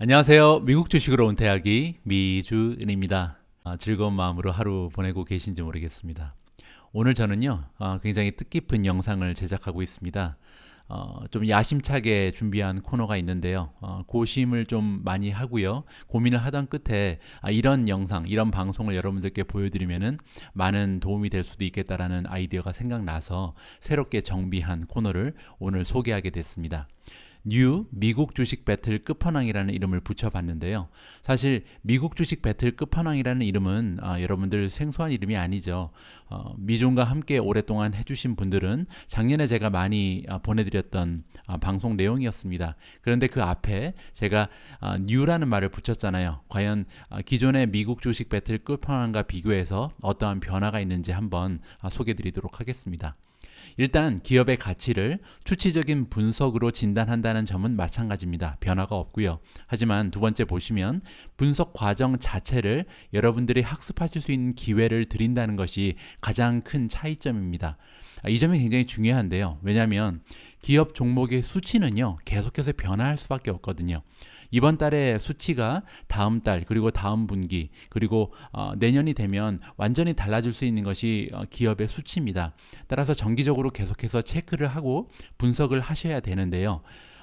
안녕하세요. 미국 주식으로 온 대학이 미주은입니다. 아, 즐거운 마음으로 하루 보내고 계신지 모르겠습니다. 오늘 저는요, 아, 굉장히 뜻깊은 영상을 제작하고 있습니다. 어, 좀 야심차게 준비한 코너가 있는데요. 어, 고심을 좀 많이 하고요. 고민을 하던 끝에 아, 이런 영상, 이런 방송을 여러분들께 보여드리면 많은 도움이 될 수도 있겠다라는 아이디어가 생각나서 새롭게 정비한 코너를 오늘 소개하게 됐습니다. 뉴 미국 주식 배틀 끝판왕이라는 이름을 붙여봤는데요. 사실 미국 주식 배틀 끝판왕이라는 이름은 아, 여러분들 생소한 이름이 아니죠. 어, 미존과 함께 오랫동안 해주신 분들은 작년에 제가 많이 아, 보내드렸던 아, 방송 내용이었습니다. 그런데 그 앞에 제가 아, 뉴라는 말을 붙였잖아요. 과연 아, 기존의 미국 주식 배틀 끝판왕과 비교해서 어떠한 변화가 있는지 한번 아, 소개드리도록 하겠습니다. 일단 기업의 가치를 추치적인 분석으로 진단한다는 점은 마찬가지입니다. 변화가 없고요. 하지만 두 번째 보시면 분석 과정 자체를 여러분들이 학습하실 수 있는 기회를 드린다는 것이 가장 큰 차이점입니다. 아, 이 점이 굉장히 중요한데요. 왜냐하면 기업 종목의 수치는요. 계속해서 변화할 수밖에 없거든요. 이번 달의 수치가 다음 달 그리고 다음 분기 그리고 어, 내년이 되면 완전히 달라질 수 있는 것이 어, 기업의 수치입니다. 따라서 정기적으로 계속해서 체크를 하고 분석을 하셔야 되는데요.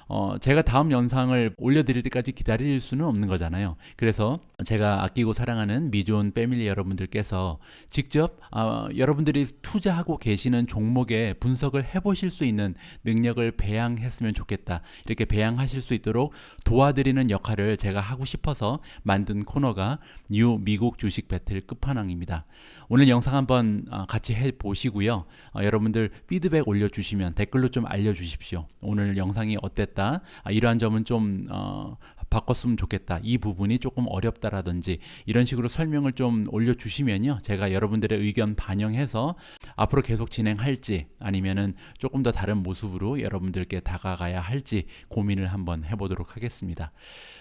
어, 제가 다음 영상을 올려드릴 때까지 기다릴 수는 없는 거잖아요. 그래서 제가 아끼고 사랑하는 미존 패밀리 여러분들께서 직접 어, 여러분들이 투자하고 계시는 종목에 분석을 해보실 수 있는 능력을 배양했으면 좋겠다. 이렇게 배양하실 수 있도록 도와드리는 역할을 제가 하고 싶어서 만든 코너가 뉴 미국 주식 배틀 끝판왕입니다. 오늘 영상 한번 어, 같이 해보시고요. 어, 여러분들 피드백 올려주시면 댓글로 좀 알려주십시오. 오늘 영상이 어땠다? 아, 이러한 점은 좀 어, 바꿨으면 좋겠다. 이 부분이 조금 어렵다라든지 이런 식으로 설명을 좀 올려주시면요. 제가 여러분들의 의견 반영해서 앞으로 계속 진행할지 아니면은 조금 더 다른 모습으로 여러분들께 다가가야 할지 고민을 한번 해보도록 하겠습니다.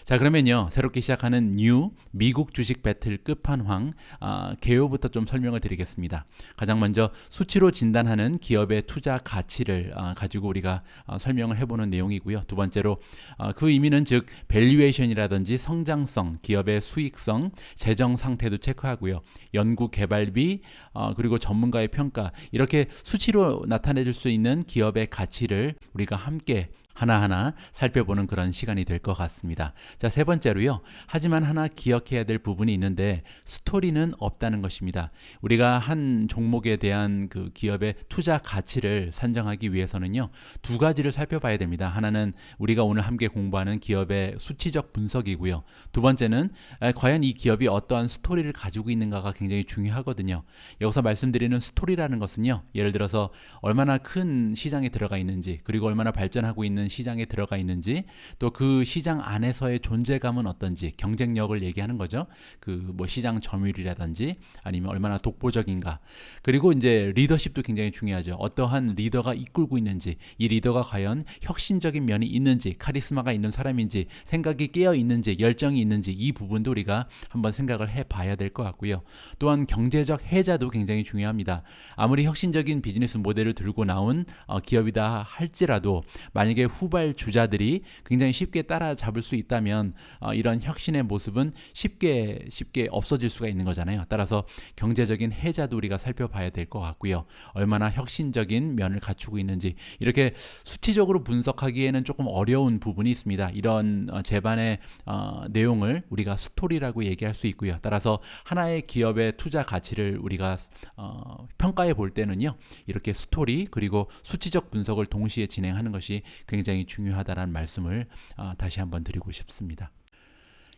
자, 그러면요. 새롭게 시작하는 뉴 미국 주식 배틀 끝판왕 아, 개요부터 좀 설명을 드리겠습니다. 가장 먼저 수치로 진단하는 기업의 투자 가치를 아, 가지고 우리가 아, 설명을 해보는 내용이고요. 두 번째로 아, 그 의미는 즉 밸류 밸류에이션이라든지 성장성, 기업의 수익성, 재정 상태도 체크하고요. 연구 개발비 어, 그리고 전문가의 평가 이렇게 수치로 나타내줄 수 있는 기업의 가치를 우리가 함께 하나하나 살펴보는 그런 시간이 될 것 같습니다. 자, 세 번째로요. 하지만 하나 기억해야 될 부분이 있는데 스토리는 없다는 것입니다. 우리가 한 종목에 대한 그 기업의 투자 가치를 산정하기 위해서는요. 두 가지를 살펴봐야 됩니다. 하나는 우리가 오늘 함께 공부하는 기업의 수치적 분석이고요. 두 번째는 아, 과연 이 기업이 어떠한 스토리를 가지고 있는가가 굉장히 중요하거든요. 여기서 말씀드리는 스토리라는 것은요. 예를 들어서 얼마나 큰 시장에 들어가 있는지 그리고 얼마나 발전하고 있는 있는 시장에 들어가 있는지 또 그 시장 안에서의 존재감은 어떤지 경쟁력을 얘기하는 거죠. 그 뭐 시장 점유율이라든지 아니면 얼마나 독보적인가. 그리고 이제 리더십도 굉장히 중요하죠. 어떠한 리더가 이끌고 있는지 이 리더가 과연 혁신적인 면이 있는지 카리스마가 있는 사람인지 생각이 깨어 있는지 열정이 있는지 이 부분도 우리가 한번 생각을 해 봐야 될 것 같고요. 또한 경제적 해자도 굉장히 중요합니다. 아무리 혁신적인 비즈니스 모델을 들고 나온 어, 기업이다 할지라도 만약에 후발 주자들이 굉장히 쉽게 따라잡을 수 있다면 어, 이런 혁신의 모습은 쉽게 쉽게 없어질 수가 있는 거잖아요. 따라서 경제적인 해자도 우리가 살펴봐야 될 것 같고요. 얼마나 혁신적인 면을 갖추고 있는지 이렇게 수치적으로 분석하기에는 조금 어려운 부분이 있습니다. 이런 어, 재반의 어, 내용을 우리가 스토리라고 얘기할 수 있고요. 따라서 하나의 기업의 투자 가치를 우리가 어, 평가해 볼 때는요. 이렇게 스토리 그리고 수치적 분석을 동시에 진행하는 것이 굉장히 굉장히 중요하다는 말씀을 어, 다시 한번 드리고 싶습니다.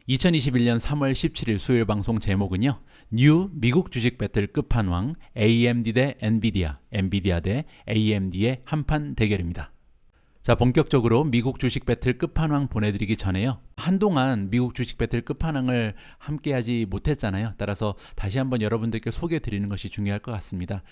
2021년 3월 17일 수요일 방송 제목은요. 뉴 미국 주식 배틀 끝판왕 AMD 대 엔비디아, 엔비디아 대 AMD의 한판 대결입니다. 자, 본격적으로 미국 주식 배틀 끝판왕 보내드리기 전에요. 한동안 미국 주식 배틀 끝판왕을 함께하지 못했잖아요. 따라서 다시 한번 여러분들께 소개드리는 것이 중요할 것 같습니다.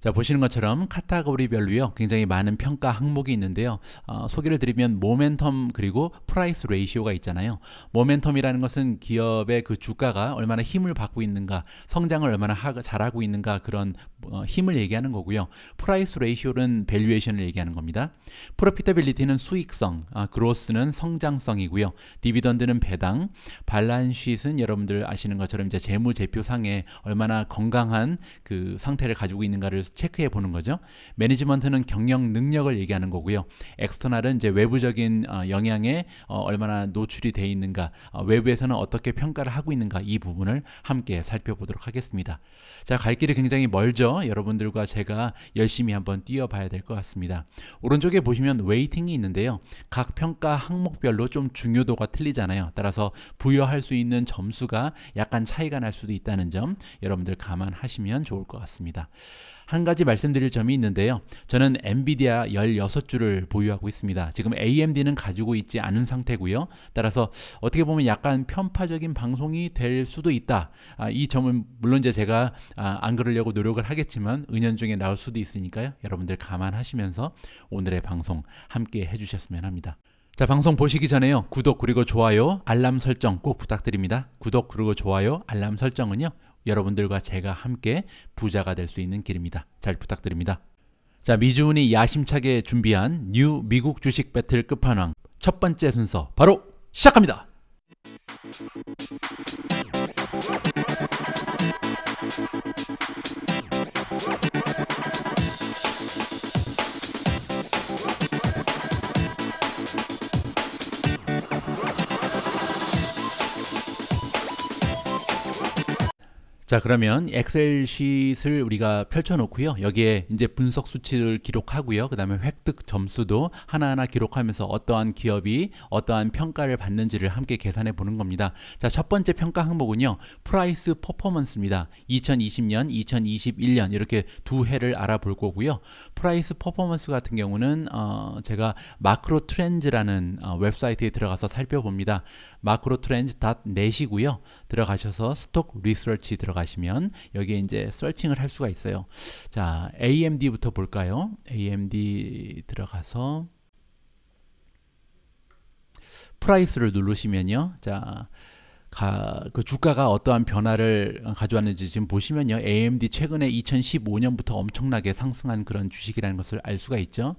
자 보시는 것처럼 카테고리별로요 굉장히 많은 평가 항목이 있는데요 어, 소개를 드리면 모멘텀 그리고 프라이스 레이시오가 있잖아요 모멘텀이라는 것은 기업의 그 주가가 얼마나 힘을 받고 있는가 성장을 얼마나 하, 잘하고 있는가 그런 어, 힘을 얘기하는 거고요 프라이스 레이시오는 밸류에이션을 얘기하는 겁니다 프로피터빌리티는 수익성 아, 그로스는 성장성이고요 디비던드는 배당 발란시는 여러분들 아시는 것처럼 이제 재무제표상에 얼마나 건강한 그 상태를 가지고 있는가를 그래서 체크해 보는 거죠. 매니지먼트는 경영 능력을 얘기하는 거고요. 엑스터널은 이제 외부적인 어, 영향에 어, 얼마나 노출이 돼 있는가, 어, 외부에서는 어떻게 평가를 하고 있는가 이 부분을 함께 살펴보도록 하겠습니다. 자, 갈 길이 굉장히 멀죠. 여러분들과 제가 열심히 한번 뛰어봐야 될 것 같습니다. 오른쪽에 보시면 웨이팅이 있는데요. 각 평가 항목별로 좀 중요도가 틀리잖아요. 따라서 부여할 수 있는 점수가 약간 차이가 날 수도 있다는 점 여러분들 감안하시면 좋을 것 같습니다. 한 가지 말씀드릴 점이 있는데요. 저는 엔비디아 16주를 보유하고 있습니다. 지금 AMD는 가지고 있지 않은 상태고요. 따라서 어떻게 보면 약간 편파적인 방송이 될 수도 있다. 아, 이 점은 물론 이제 제가 아, 안 그러려고 노력을 하겠지만 은연중에 나올 수도 있으니까요. 여러분들 감안하시면서 오늘의 방송 함께 해주셨으면 합니다. 자, 방송 보시기 전에요. 구독 그리고 좋아요, 알람 설정 꼭 부탁드립니다. 구독 그리고 좋아요, 알람 설정은요. 여러분들과 제가 함께 부자가 될 수 있는 길입니다. 잘 부탁드립니다. 자, 미주은이 야심차게 준비한 뉴 미국 주식 배틀 끝판왕 첫 번째 순서 바로 시작합니다. 자 그러면 엑셀 쉿을 우리가 펼쳐놓고요 여기에 이제 분석 수치를 기록하고요 그 다음에 획득 점수도 하나하나 기록하면서 어떠한 기업이 어떠한 평가를 받는지를 함께 계산해 보는 겁니다 자 첫 번째 평가 항목은요 프라이스 퍼포먼스입니다 2020년 2021년 이렇게 두 해를 알아볼 거고요 프라이스 퍼포먼스 같은 경우는 어, 제가 마크로 트렌즈라는 어, 웹사이트에 들어가서 살펴봅니다 마크로트렌즈.net이고요. 들어가셔서 스톡 리서치 들어가시면 여기에 이제 설칭을 할 수가 있어요. 자, AMD부터 볼까요? AMD 들어가서 프라이스를 누르시면요. 자, 가, 그 주가가 어떠한 변화를 가져왔는지 지금 보시면요. AMD 최근에 2015년부터 엄청나게 상승한 그런 주식이라는 것을 알 수가 있죠.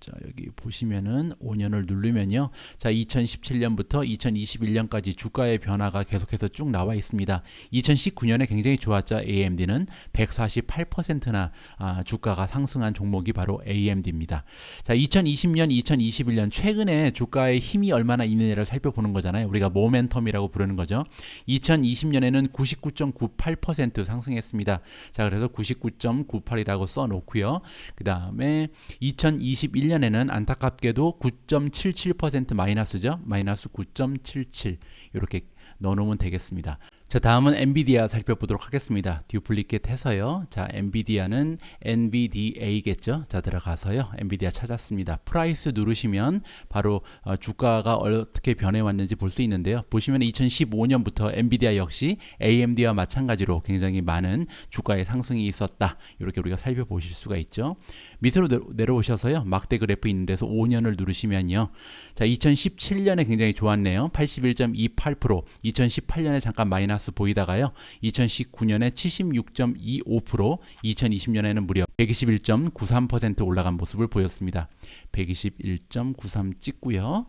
자, 여기 보시면은 5년을 누르면요. 자, 2017년부터 2021년까지 주가의 변화가 계속해서 쭉 나와 있습니다. 2019년에 굉장히 좋았죠. AMD는 148%나 아, 주가가 상승한 종목이 바로 AMD입니다. 자, 2020년, 2021년 최근에 주가의 힘이 얼마나 있느냐를 살펴보는 거잖아요. 우리가 모멘텀이라고 부르는 거죠. 2020년에는 99.98% 상승했습니다. 자, 그래서 99.98이라고 써 놓고요. 그다음에 2021 2021년에는 안타깝게도 9.77% 마이너스죠. 마이너스 9.77 이렇게 넣어놓으면 되겠습니다. 자 다음은 엔비디아 살펴보도록 하겠습니다. 듀플리켓 해서요. 자 엔비디아는 NVDA겠죠. 자 들어가서요. 엔비디아 찾았습니다. 프라이스 누르시면 바로 어, 주가가 어떻게 변해왔는지 볼 수 있는데요. 보시면 2015년부터 엔비디아 역시 AMD와 마찬가지로 굉장히 많은 주가의 상승이 있었다. 이렇게 우리가 살펴보실 수가 있죠. 밑으로 내려오셔서요. 막대 그래프 있는 데서 5년을 누르시면요. 자 2017년에 굉장히 좋았네요. 81.28% 2018년에 잠깐 마이너스 플러스 보이다가요. 2019년에 76.25%, 2020년에는 무려 121.93% 올라간 모습을 보였습니다. 121.93 찍고요.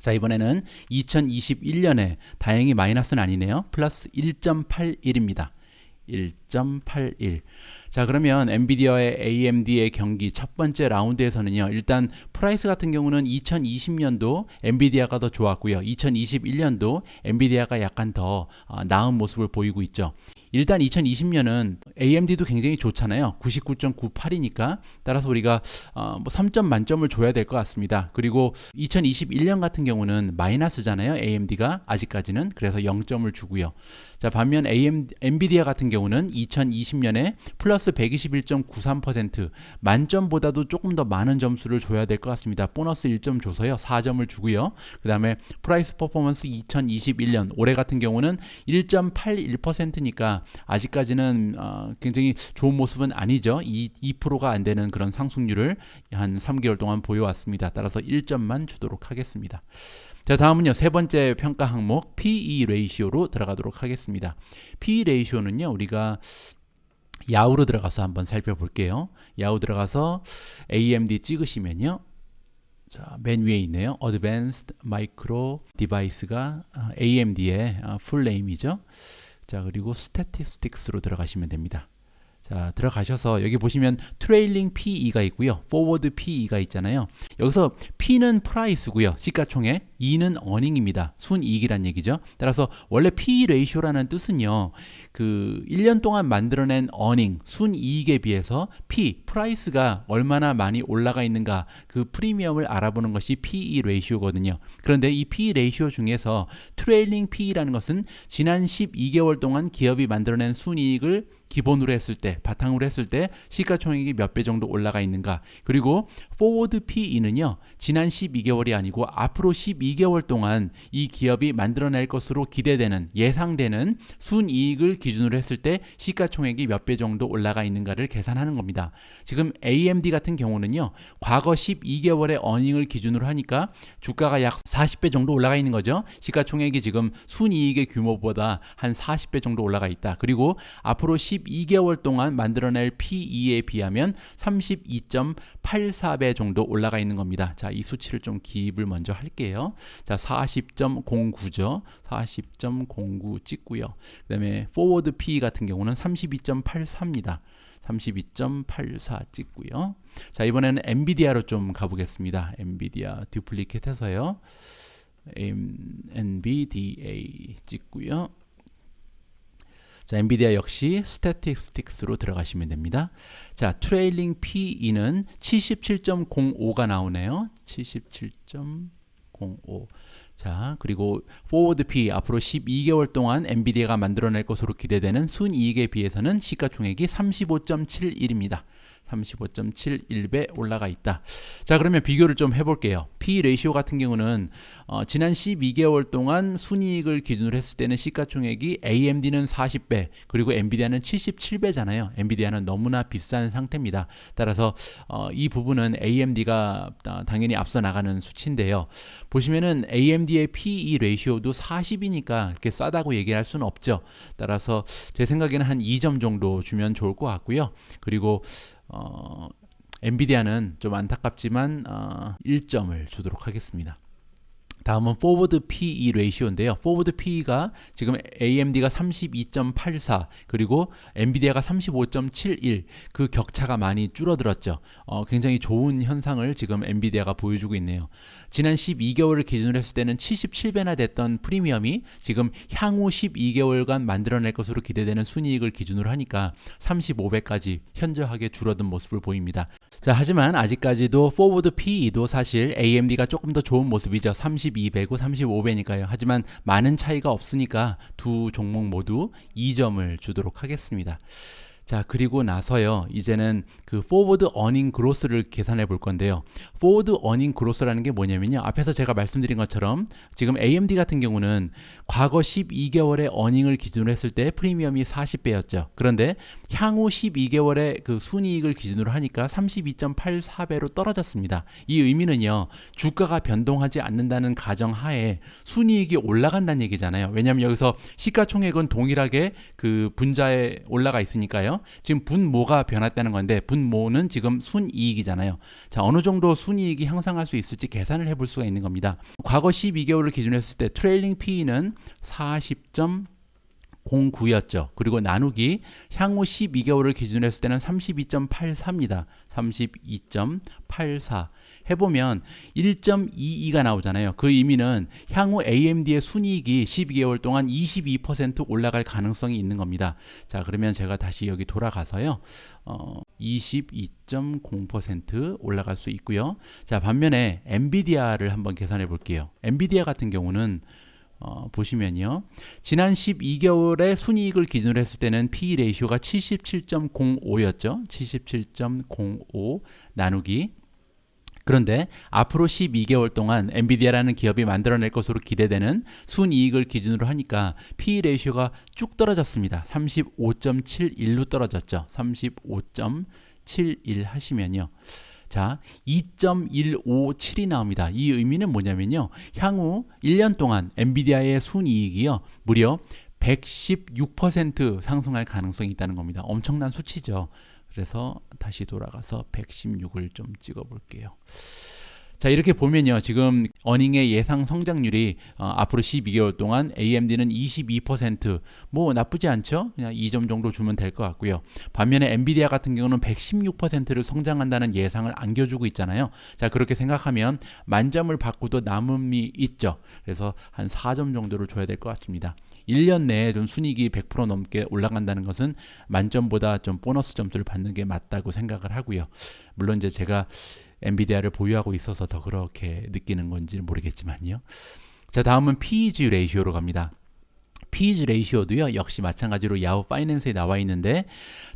자 이번에는 2021년에 다행히 마이너스는 아니네요. 플러스 1.81입니다. 1.81. 자 그러면 엔비디아의 AMD의 경기 첫 번째 라운드에서는요. 일단 프라이스 같은 경우는 2020년도 엔비디아가 더 좋았고요. 2021년도 엔비디아가 약간 더 어, 나은 모습을 보이고 있죠. 일단 2020년은 AMD도 굉장히 좋잖아요. 99.98이니까 따라서 우리가 어뭐 3점 만점을 줘야 될 것 같습니다. 그리고 2021년 같은 경우는 마이너스잖아요. AMD가 아직까지는 그래서 0점을 주고요. 자, 반면 AM 엔비디아 같은 경우는 2020년에 플러스 121.93% 만점보다도 조금 더 많은 점수를 줘야 될 것 같습니다. 보너스 1점 줘서요. 4점을 주고요. 그다음에 프라이스 퍼포먼스 2021년 올해 같은 경우는 1.81%니까 아직까지는 어, 굉장히 좋은 모습은 아니죠. 2, 2%가 안 되는 그런 상승률을 한 3개월 동안 보여왔습니다. 따라서 1점만 주도록 하겠습니다. 자 다음은요 세 번째 평가 항목 PE 레이시오로 들어가도록 하겠습니다. PE 레이시오는요 우리가 야후로 들어가서 한번 살펴볼게요. 야후 들어가서 AMD 찍으시면요. 자, 맨 위에 있네요. Advanced Micro Device가 AMD의 풀네임이죠. 어, 자 그리고 스태티스틱스로 들어가시면 됩니다. 자 들어가셔서 여기 보시면 트레일링 PE가 있고요 포워드 PE가 있잖아요 여기서 P는 프라이스고요 시가총액 E는 어닝입니다 순이익이란 얘기죠 따라서 원래 PE 레이쇼라는 뜻은요 그 1년 동안 만들어낸 어닝 순이익에 비해서 P 프라이스가 얼마나 많이 올라가 있는가 그 프리미엄을 알아보는 것이 PE 레이쇼거든요 그런데 이 PE 레이쇼 중에서 트레일링 PE라는 것은 지난 12개월 동안 기업이 만들어낸 순이익을 기본으로 했을 때 바탕으로 했을 때 시가총액이 몇 배 정도 올라가 있는가 그리고 포워드 PE는요 지난 12개월이 아니고 앞으로 12개월 동안 이 기업이 만들어낼 것으로 기대되는 예상되는 순이익을 기준으로 했을 때 시가총액이 몇 배 정도 올라가 있는가를 계산하는 겁니다 지금 AMD 같은 경우는요 과거 12개월의 어닝을 기준으로 하니까 주가가 약 40배 정도 올라가 있는 거죠 시가총액이 지금 순이익의 규모보다 한 40배 정도 올라가 있다 그리고 앞으로 10 12개월 동안 만들어낼 PE에 비하면 32.84배 정도 올라가 있는 겁니다. 자, 이 수치를 좀 기입을 먼저 할게요. 자, 40.09죠. 40.09 찍고요. 그다음에 포워드 PE 같은 경우는 32.84입니다. 32.84 찍고요. 자, 이번에는 엔비디아로 좀 가보겠습니다. 엔비디아 듀플리켓 해서요. 엔비디A 찍고요. 자, 엔비디아 역시 스태틱스틱스로 들어가시면 됩니다. 자, 트레일링 PE는 77.05가 나오네요. 77.05. 자, 그리고 포워드 P 앞으로 12개월 동안 엔비디아가 만들어낼 것으로 기대되는 순이익에 비해서는 시가총액이 35.71입니다. 35.71배 올라가 있다. 자 그러면 비교를 좀 해볼게요. P 레이시오 같은 경우는 어, 지난 12개월 동안 순이익을 기준으로 했을 때는 시가총액이 AMD는 40배 그리고 엔비디아는 77배잖아요. 엔비디아는 너무나 비싼 상태입니다. 따라서 어, 이 부분은 AMD가 당연히 앞서 나가는 수치인데요. 보시면은 AMD의 PE 레이시오도 40이니까 이렇게 싸다고 얘기할 수는 없죠. 따라서 제 생각에는 한 2점 정도 주면 좋을 것 같고요. 그리고 어, 엔비디아는 좀 안타깝지만 어, 1점을 주도록 하겠습니다. 다음은 포워드 PE 레이시오인데요. 포워드 PE가 지금 AMD가 32.84 그리고 엔비디아가 35.71 그 격차가 많이 줄어들었죠. 어, 굉장히 좋은 현상을 지금 엔비디아가 보여주고 있네요. 지난 12개월을 기준으로 했을 때는 77배나 됐던 프리미엄이 지금 향후 12개월간 만들어낼 것으로 기대되는 순이익을 기준으로 하니까 35배까지 현저하게 줄어든 모습을 보입니다. 자 하지만 아직까지도 포워드 PE도 사실 AMD가 조금 더 좋은 모습이죠 32배고 35배니까요 하지만 많은 차이가 없으니까 두 종목 모두 2점을 주도록 하겠습니다 자 그리고 나서요 이제는 그 포워드 어닝 그로스를 계산해 볼 건데요 포워드 어닝 그로스라는 게 뭐냐면요 앞에서 제가 말씀드린 것처럼 지금 AMD 같은 경우는 과거 12개월의 어닝을 기준으로 했을 때 프리미엄이 40배였죠. 그런데 향후 12개월의 그 순이익을 기준으로 하니까 32.84배로 떨어졌습니다. 이 의미는요. 주가가 변동하지 않는다는 가정 하에 순이익이 올라간다는 얘기잖아요. 왜냐하면 여기서 시가총액은 동일하게 그 분자에 올라가 있으니까요. 지금 분모가 변했다는 건데 분모는 지금 순이익이잖아요. 자 어느 정도 순이익이 향상할 수 있을지 계산을 해볼 수가 있는 겁니다. 과거 12개월을 기준했을 때 트레일링 PE는 4 0 0.9였죠. 그리고 나누기 향후 12개월을 기준 으로 했을 때는 32.84입니다. 32.84 해보면 1.22가 나오잖아요. 그 의미는 향후 AMD의 순이익이 12개월 동안 22% 올라갈 가능성이 있는 겁니다. 자 그러면 제가 다시 여기 돌아가서요. 어, 22.0% 올라갈 수 있고요. 자 반면에 엔비디아를 한번 계산해 볼게요. 엔비디아 같은 경우는 어, 보시면요. 지난 12개월의 순이익을 기준으로 했을 때는 PE 레이쇼가 77.05였죠. 77.05 나누기 그런데 앞으로 12개월 동안 엔비디아라는 기업이 만들어낼 것으로 기대되는 순이익을 기준으로 하니까 PE 레이쇼가 쭉 떨어졌습니다. 35.71로 떨어졌죠. 35.71 하시면요. 자, 2.157이 나옵니다. 이 의미는 뭐냐면요. 향후 1년 동안 엔비디아의 순이익이요. 무려 116% 상승할 가능성이 있다는 겁니다. 엄청난 수치죠. 그래서 다시 돌아가서 116을 좀 찍어 볼게요. 자 이렇게 보면요 지금 어닝의 예상 성장률이 어, 앞으로 12개월 동안 AMD는 22%뭐 나쁘지 않죠 그냥 2점 정도 주면 될 것 같고요 반면에 엔비디아 같은 경우는 116%를 성장한다는 예상을 안겨주고 있잖아요 자 그렇게 생각하면 만점을 받고도 남음이 있죠 그래서 한 4점 정도를 줘야 될 것 같습니다 1년 내에 좀 순이익이 100% 넘게 올라간다는 것은 만점보다 좀 보너스 점수를 받는 게 맞다고 생각을 하고요 물론 이제 제가 엔비디아를 보유하고 있어서 더 그렇게 느끼는 건지 모르겠지만요. 자, 다음은 PEG 레이시오로 갑니다. PEG 레이시오도요. 역시 마찬가지로 야후 파이낸스에 나와 있는데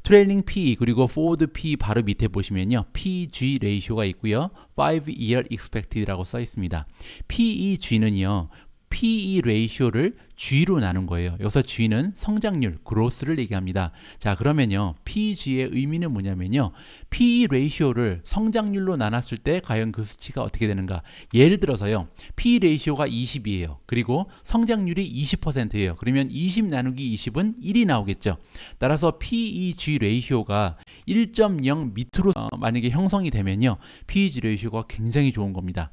트레일링 PE 그리고 포워드 PE 바로 밑에 보시면요. PG 레이시오가 있고요. 5 year expected라고 써 있습니다. PEG는요. PE 레이쇼를 G로 나눈 거예요. 여기서 G는 성장률, 그로스를 얘기합니다. 자, 그러면요. p g 의 의미는 뭐냐면요. PE 레이쇼를 성장률로 나눴을 때 과연 그 수치가 어떻게 되는가? 예를 들어서요. PE 레이쇼가 20이에요. 그리고 성장률이 20%예요. 그러면 20 나누기 20은 1이 나오겠죠. 따라서 PEG 레이쇼가 1.0 밑으로 어, 만약에 형성이 되면요. PEG 레이쇼가 굉장히 좋은 겁니다.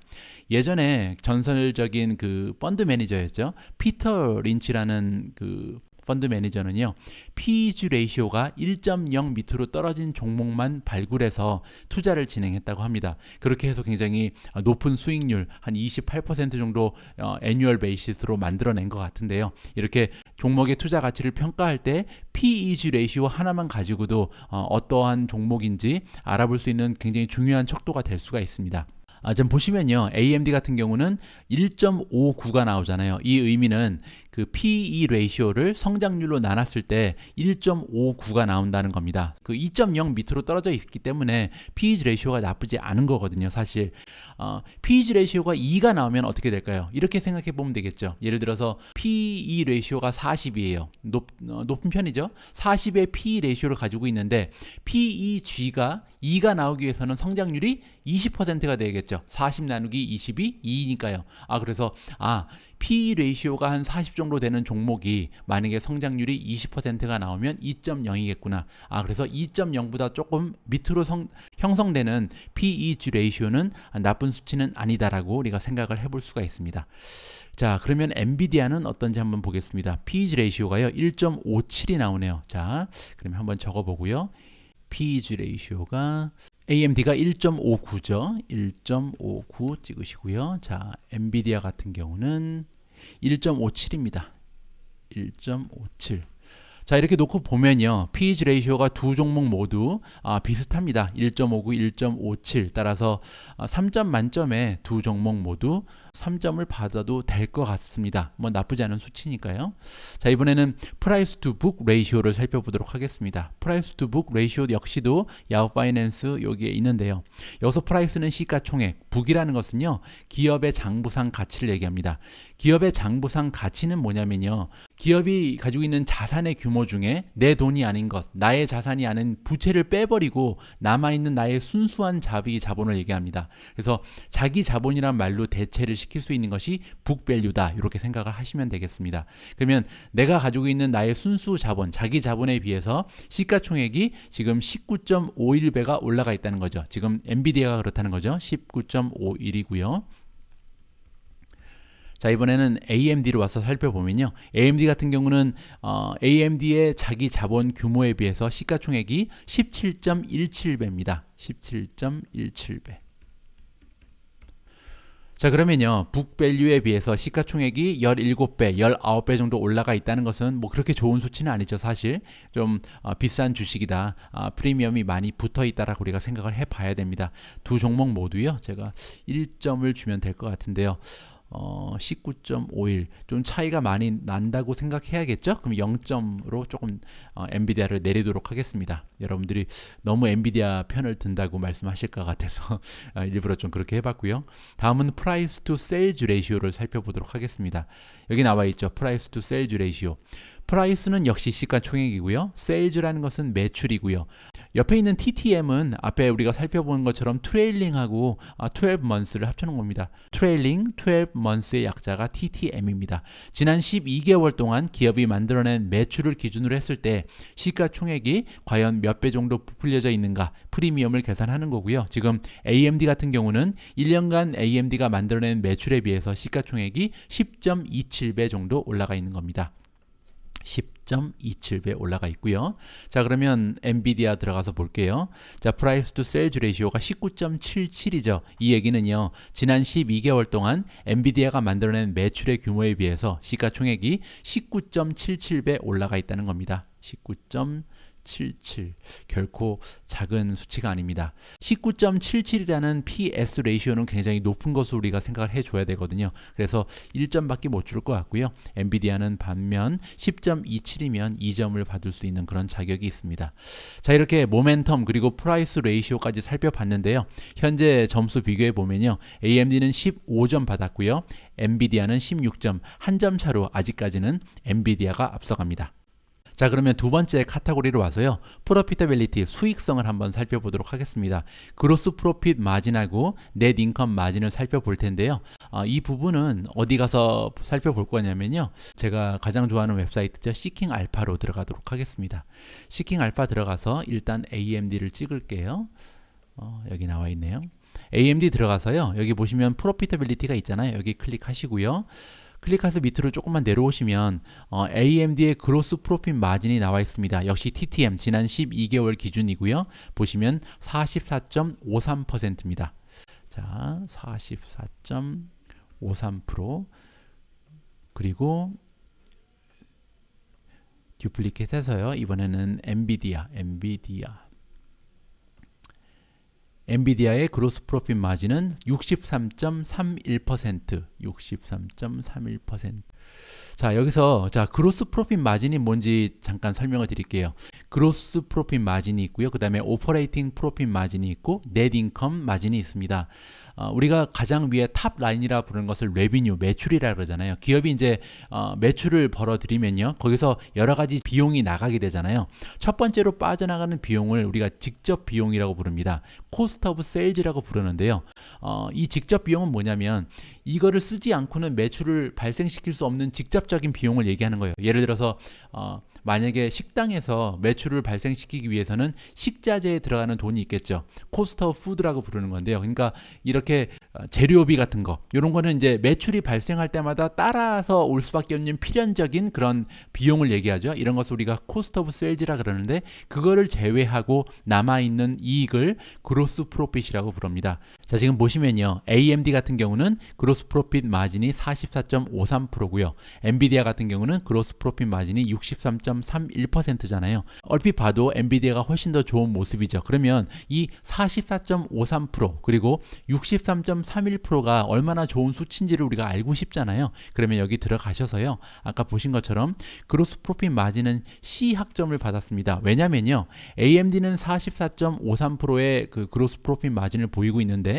예전에 전설적인 그 펀드 매니저였죠. 피터 린치라는 그 펀드 매니저는요. PEG 레이시오가 1.0 밑으로 떨어진 종목만 발굴해서 투자를 진행했다고 합니다. 그렇게 해서 굉장히 어, 높은 수익률 한 28% 정도 애뉴얼 어, 베이시스로 만들어낸 것 같은데요. 이렇게 종목의 투자 가치를 평가할 때 PEG 레이시오 하나만 가지고도 어, 어떠한 종목인지 알아볼 수 있는 굉장히 중요한 척도가 될 수가 있습니다. 아, 전 보시면요. AMD 같은 경우는 1.59가 나오잖아요. 이 의미는 그 PE 레이시오를 성장률로 나눴을 때 1.59가 나온다는 겁니다. 그 2.0 밑으로 떨어져 있기 때문에 PE 레이시오가 나쁘지 않은 거거든요, 사실. 어, PE 레이시오가 2가 나오면 어떻게 될까요? 이렇게 생각해 보면 되겠죠. 예를 들어서 PE 레이시오가 40이에요. 높, 어, 높은 편이죠. 40의 PE 레이시오를 가지고 있는데 PEG가 2가 나오기 위해서는 성장률이 20%가 되겠죠. 40 나누기 20이 2니까요. 아, 그래서 아, P e 레이시오가 한 40 정도 되는 종목이 만약에 성장률이 20%가 나오면 2.0이겠구나. 아 그래서 2.0보다 조금 밑으로 성, 형성되는 PEG 레이시오는 나쁜 수치는 아니다라고 우리가 생각을 해볼 수가 있습니다. 자 그러면 엔비디아는 어떤지 한번 보겠습니다. PEG 레이시오가요 1.57이 나오네요. 자그러면 한번 적어보고요. PEG 레이시오가 AMD가 1.59죠. 1.59 찍으시고요. 자, 엔비디아 같은 경우는 1.57입니다. 1.57. 자 이렇게 놓고 보면요 PEG 레이시오가 두 종목 모두 아, 비슷합니다 1.59, 1.57 따라서 3점 아, 만점에 두 종목 모두 3점을 받아도 될 것 같습니다 뭐 나쁘지 않은 수치니까요 자 이번에는 프라이스 투 북 레이시오를 살펴보도록 하겠습니다 프라이스 투 북 레이시오 역시도 야후 파이낸스 여기에 있는데요 여기서 프라이스는 시가총액 북이라는 것은요 기업의 장부상 가치를 얘기합니다 기업의 장부상 가치는 뭐냐면요 기업이 가지고 있는 자산의 규모 중에 내 돈이 아닌 것, 나의 자산이 아닌 부채를 빼버리고 남아있는 나의 순수한 자비 자본을 얘기합니다. 그래서 자기 자본이란 말로 대체를 시킬 수 있는 것이 북밸류다. 이렇게 생각을 하시면 되겠습니다. 그러면 내가 가지고 있는 나의 순수 자본, 자기 자본에 비해서 시가총액이 지금 19.51배가 올라가 있다는 거죠. 지금 엔비디아가 그렇다는 거죠. 19.51이고요. 자 이번에는 AMD로 와서 살펴보면요. AMD 같은 경우는 어, AMD의 자기 자본 규모에 비해서 시가총액이 17.17배입니다. 17.17배. 자 그러면요 북밸류에 비해서 시가총액이 17배, 19배 정도 올라가 있다는 것은 뭐 그렇게 좋은 수치는 아니죠 사실 좀 어, 비싼 주식이다 아, 프리미엄이 많이 붙어있다라고 우리가 생각을 해봐야 됩니다 두 종목 모두요 제가 1점을 주면 될 것 같은데요 어, 19.5일 좀 차이가 많이 난다고 생각해야겠죠? 그럼 0점으로 조금 어, 엔비디아를 내리도록 하겠습니다. 여러분들이 너무 엔비디아 편을 든다고 말씀하실 것 같아서 어, 일부러 좀 그렇게 해봤고요. 다음은 프라이스 투셀일즈 레이시오를 살펴보도록 하겠습니다. 여기 나와 있죠. 프라이스 투셀일즈 레이시오. 프라이스는 역시 시가총액이고요. 셀일즈라는 것은 매출이고요. 옆에 있는 TTM은 앞에 우리가 살펴본 것처럼 트레일링하고 아, 12 months를 합쳐놓은 겁니다. 트레일링 12 months의 약자가 TTM입니다. 지난 12개월 동안 기업이 만들어낸 매출을 기준으로 했을 때 시가총액이 과연 몇 배 정도 부풀려져 있는가 프리미엄을 계산하는 거고요. 지금 AMD 같은 경우는 1년간 AMD가 만들어낸 매출에 비해서 시가총액이 10.27배 정도 올라가 있는 겁니다. 1.27배 올라가 있고요. 자 그러면 엔비디아 들어가서 볼게요. 자 프라이스 투 셀즈 레이시오가 19.77이죠. 이 얘기는요. 지난 12개월 동안 엔비디아가 만들어낸 매출의 규모에 비해서 시가총액이 19.77배 올라가 있다는 겁니다. 19. 77 결코 작은 수치가 아닙니다. 19.77이라는 PS 레이시오는 굉장히 높은 것으로 우리가 생각을 해줘야 되거든요. 그래서 1점밖에 못 줄 것 같고요. 엔비디아는 반면 10.27이면 2점을 받을 수 있는 그런 자격이 있습니다. 자 이렇게 모멘텀 그리고 프라이스 레이시오까지 살펴봤는데요. 현재 점수 비교해 보면요. AMD는 15점 받았고요. 엔비디아는 16점 한 점 차로 아직까지는 엔비디아가 앞서갑니다. 자 그러면 두 번째 카테고리로 와서요 프로피터빌리티 수익성을 한번 살펴보도록 하겠습니다 그로스 프로핏 마진하고 넷 인컴 마진을 살펴볼 텐데요 어, 이 부분은 어디 가서 살펴볼 거냐면요 제가 가장 좋아하는 웹사이트죠 시킹 알파로 들어가도록 하겠습니다 시킹 알파 들어가서 일단 AMD를 찍을게요 어, 여기 나와 있네요 AMD 들어가서요 여기 보시면 프로피터빌리티가 있잖아요 여기 클릭하시고요 클릭해서 밑으로 조금만 내려오시면 어, AMD의 그로스 프로핏 마진이 나와 있습니다. 역시 TTM 지난 12개월 기준이고요. 보시면 44.53%입니다. 자, 44.53% 그리고 듀플리켓 해서요. 이번에는 엔비디아, 엔비디아 엔비디아의 그로스 프로핏 마진은 63.31% 63.31%자 여기서 자 그로스 프로핏 마진이 뭔지 잠깐 설명을 드릴게요 그로스 프로핏 마진이 있고요 그 다음에 오퍼레이팅 프로핏 마진이 있고 넷 인컴 마진이 있습니다 어, 우리가 가장 위에 탑 라인이라 부르는 것을 레비뉴 매출이라 그러잖아요. 기업이 이제 어, 매출을 벌어들이면요. 거기서 여러 가지 비용이 나가게 되잖아요. 첫 번째로 빠져나가는 비용을 우리가 직접 비용이라고 부릅니다. 코스트 오브 세일즈라고 부르는데요. 어, 이 직접 비용은 뭐냐면 이거를 쓰지 않고는 매출을 발생시킬 수 없는 직접적인 비용을 얘기하는 거예요. 예를 들어서 어, 만약에 식당에서 매출을 발생시키기 위해서는 식자재에 들어가는 돈이 있겠죠. 코스터 푸드라고 부르는 건데요. 그러니까 이렇게 어, 재료비 같은 거 이런 거는 이제 매출이 발생할 때마다 따라서 올 수밖에 없는 필연적인 그런 비용을 얘기하죠. 이런 것을 우리가 코스터 오브 셀즈라 그러는데 그거를 제외하고 남아 있는 이익을 그로스 프로핏이라고 부릅니다. 자 지금 보시면요 AMD 같은 경우는 그로스 프로핏 마진이 44.53%고요 엔비디아 같은 경우는 그로스 프로핏 마진이 63.31%잖아요 얼핏 봐도 엔비디아가 훨씬 더 좋은 모습이죠 그러면 이 44.53% 그리고 63.31%가 얼마나 좋은 수치인지를 우리가 알고 싶잖아요 그러면 여기 들어가셔서요 아까 보신 것처럼 그로스 프로핏 마진은 C 학점을 받았습니다 왜냐면요 AMD는 44.53%의 그 그로스 프로핏 마진을 보이고 있는데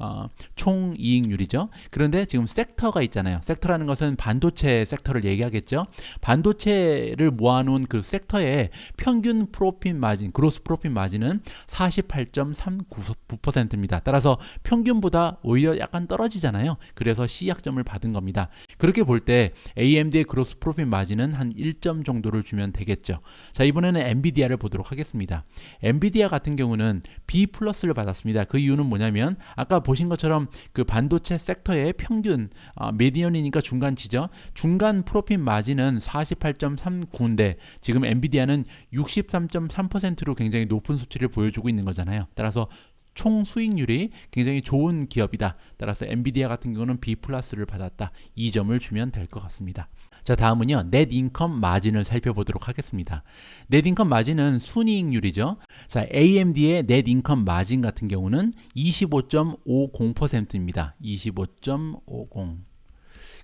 어, 총 이익률이죠. 그런데 지금 섹터가 있잖아요. 섹터라는 것은 반도체 섹터를 얘기하겠죠. 반도체를 모아놓은 그 섹터의 평균 프로핏 마진, 그로스 프로핏 마진은 48.39%입니다. 따라서 평균보다 오히려 약간 떨어지잖아요. 그래서 시약점을 받은 겁니다. 그렇게 볼 때 AMD의 그로스 프로핏 마진은 한 1점 정도를 주면 되겠죠. 자, 이번에는 엔비디아를 보도록 하겠습니다. 엔비디아 같은 경우는 B 플러스를 받았습니다. 그 이유는 뭐냐면 아까 보신 것처럼 그 반도체 섹터의 평균 아, 미디언이니까 중간치죠. 중간 프로핏 마진은 48.39인데 지금 엔비디아는 63.3%로 굉장히 높은 수치를 보여주고 있는 거잖아요. 따라서 총 수익률이 굉장히 좋은 기업이다. 따라서 엔비디아 같은 경우는 B 플러스를 받았다. 이 점을 주면 될 것 같습니다. 자 다음은요 넷 인컴 마진을 살펴보도록 하겠습니다 넷 인컴 마진은 순이익률이죠 자 AMD의 넷 인컴 마진 같은 경우는 25.50%입니다 25.50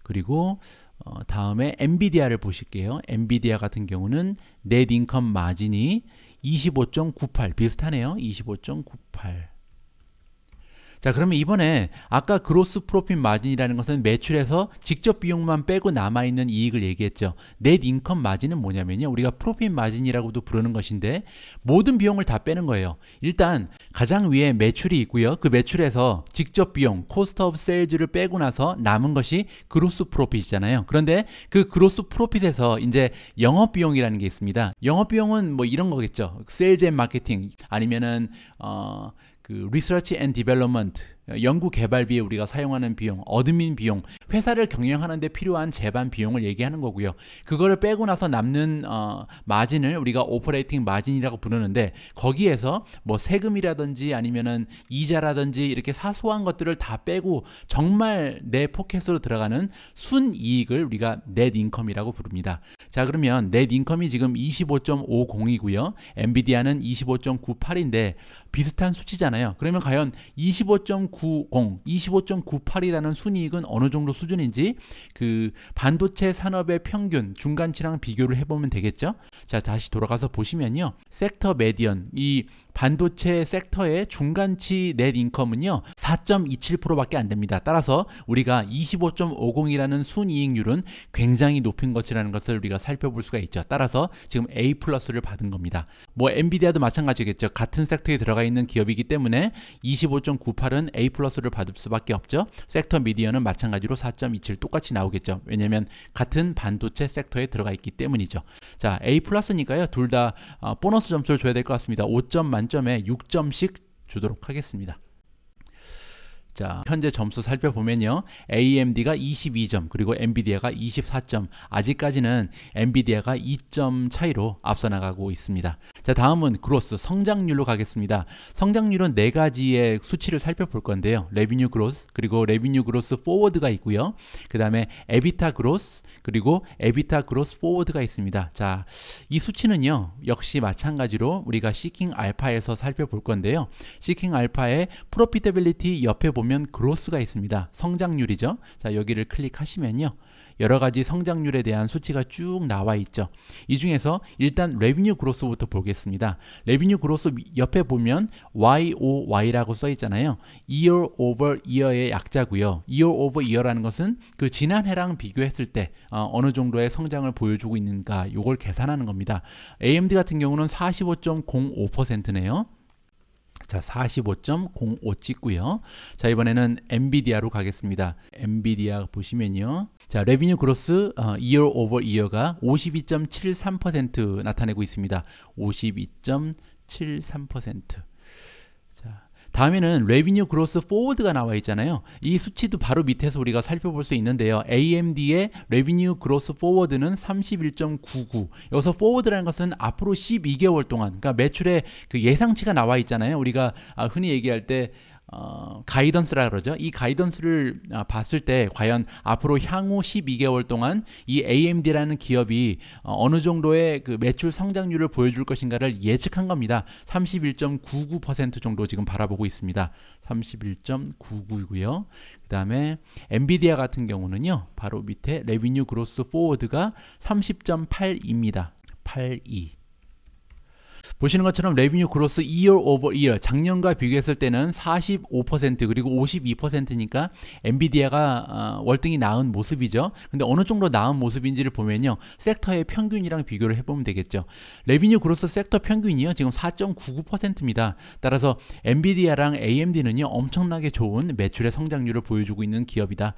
그리고 어, 다음에 엔비디아를 보실게요 엔비디아 같은 경우는 넷 인컴 마진이 25.98 비슷하네요 25.98자 그러면 이번에 아까 그로스 프로핏 마진이라는 것은 매출에서 직접 비용만 빼고 남아있는 이익을 얘기했죠 넷 인컴 마진은 뭐냐면요 우리가 프로핏 마진이라고도 부르는 것인데 모든 비용을 다 빼는 거예요 일단 가장 위에 매출이 있고요 그 매출에서 직접 비용 코스트 오브 세일즈를 빼고 나서 남은 것이 그로스 프로핏이잖아요 그런데 그 그로스 프로핏에서 이제 영업 비용이라는 게 있습니다 영업 비용은 뭐 이런 거겠죠 세일즈 앤 마케팅 아니면은 어그 리서치 앤 디벨롭먼트 연구 개발비에 우리가 사용하는 비용, 어드민 비용, 회사를 경영하는데 필요한 재반 비용을 얘기하는 거고요. 그거를 빼고 나서 남는 어, 마진을 우리가 오퍼레이팅 마진이라고 부르는데 거기에서 뭐 세금이라든지 아니면은 이자라든지 이렇게 사소한 것들을 다 빼고 정말 내 포켓으로 들어가는 순이익을 우리가 넷 인컴이라고 부릅니다. 자 그러면 넷 인컴이 지금 25.50이고요. 엔비디아는 25.98인데 비슷한 수치잖아요. 그러면 과연 25.9 25.90, 25.98이라는 순이익은 어느 정도 수준인지 그 반도체 산업의 평균 중간치랑 비교를 해보면 되겠죠. 자 다시 돌아가서 보시면요, 섹터 메디언 이 반도체 섹터의 중간치 넷 인컴은요 4.27%밖에 안 됩니다. 따라서 우리가 25.50이라는 순이익률은 굉장히 높은 것이라는 것을 우리가 살펴볼 수가 있죠. 따라서 지금 A 플러스를 받은 겁니다. 뭐 엔비디아도 마찬가지겠죠. 같은 섹터에 들어가 있는 기업이기 때문에 25.98은 A 플러스를 받을 수밖에 없죠. 섹터 미디어는 마찬가지로 4.27 똑같이 나오겠죠. 왜냐하면 같은 반도체 섹터에 들어가 있기 때문이죠. 자 A 플러스니까요. 둘다 어, 보너스 점수를 줘야 될 것 같습니다. 5점 만 만점에 6점씩 주도록 하겠습니다. 자, 현재 점수 살펴보면요. AMD가 22점, 그리고 엔비디아가 24점. 아직까지는 엔비디아가 2점 차이로 앞서 나가고 있습니다. 자, 다음은 그로스 성장률로 가겠습니다. 성장률은 네 가지의 수치를 살펴볼 건데요. 레비뉴 그로스, 그리고 레비뉴 그로스 포워드가 있고요. 그다음에 에비타 그로스, 그리고 에비타 그로스 포워드가 있습니다. 자, 이 수치는요. 역시 마찬가지로 우리가 시킹 알파에서 살펴볼 건데요. 시킹 알파의 프로피테빌리티 옆에 보면 보면 그로스가 있습니다. 성장률이죠. 자, 여기를 클릭하시면요. 여러 가지 성장률에 대한 수치가 쭉 나와 있죠. 이 중에서 일단 레비뉴 그로스부터 보겠습니다. 레비뉴 그로스 옆에 보면 YOY라고 써 있잖아요. year over year의 약자고요. year over year라는 것은 그 지난해랑 비교했을 때 어, 느 정도의 성장을 보여주고 있는가 요걸 계산하는 겁니다. AMD 같은 경우는 45.05%네요. 자, 45.05 찍고요. 자, 이번에는 엔비디아로 가겠습니다. 엔비디아 보시면요. 자, 레비뉴 그로스 어, year over year가 52.73% 나타내고 있습니다. 52.73% 다음에는 레비뉴 그로스 포워드가 나와 있잖아요. 이 수치도 바로 밑에서 우리가 살펴볼 수 있는데요. AMD의 레비뉴 그로스 포워드는 31.99. 여기서 포워드라는 것은 앞으로 12개월 동안 그러니까 매출의 그 예상치가 나와 있잖아요. 우리가 아, 흔히 얘기할 때 어, 가이던스라 그러죠. 이 가이던스를 아, 봤을 때 과연 앞으로 향후 12개월 동안 이 AMD라는 기업이 어, 어느 정도의 그 매출 성장률을 보여줄 것인가를 예측한 겁니다. 31.99% 정도 지금 바라보고 있습니다. 31.99이고요. 그 다음에 엔비디아 같은 경우는요. 바로 밑에 레비뉴 그로스 포워드가 30.8입니다. 82. 보시는 것처럼 레비뉴 그로스 year over year 작년과 비교했을 때는 45% 그리고 52%니까 엔비디아가 어, 월등히 나은 모습이죠. 근데 어느 정도 나은 모습인지를 보면요. 섹터의 평균이랑 비교를 해보면 되겠죠. 레비뉴 그로스 섹터 평균이요. 지금 4.99%입니다. 따라서 엔비디아랑 AMD는요. 엄청나게 좋은 매출의 성장률을 보여주고 있는 기업이다.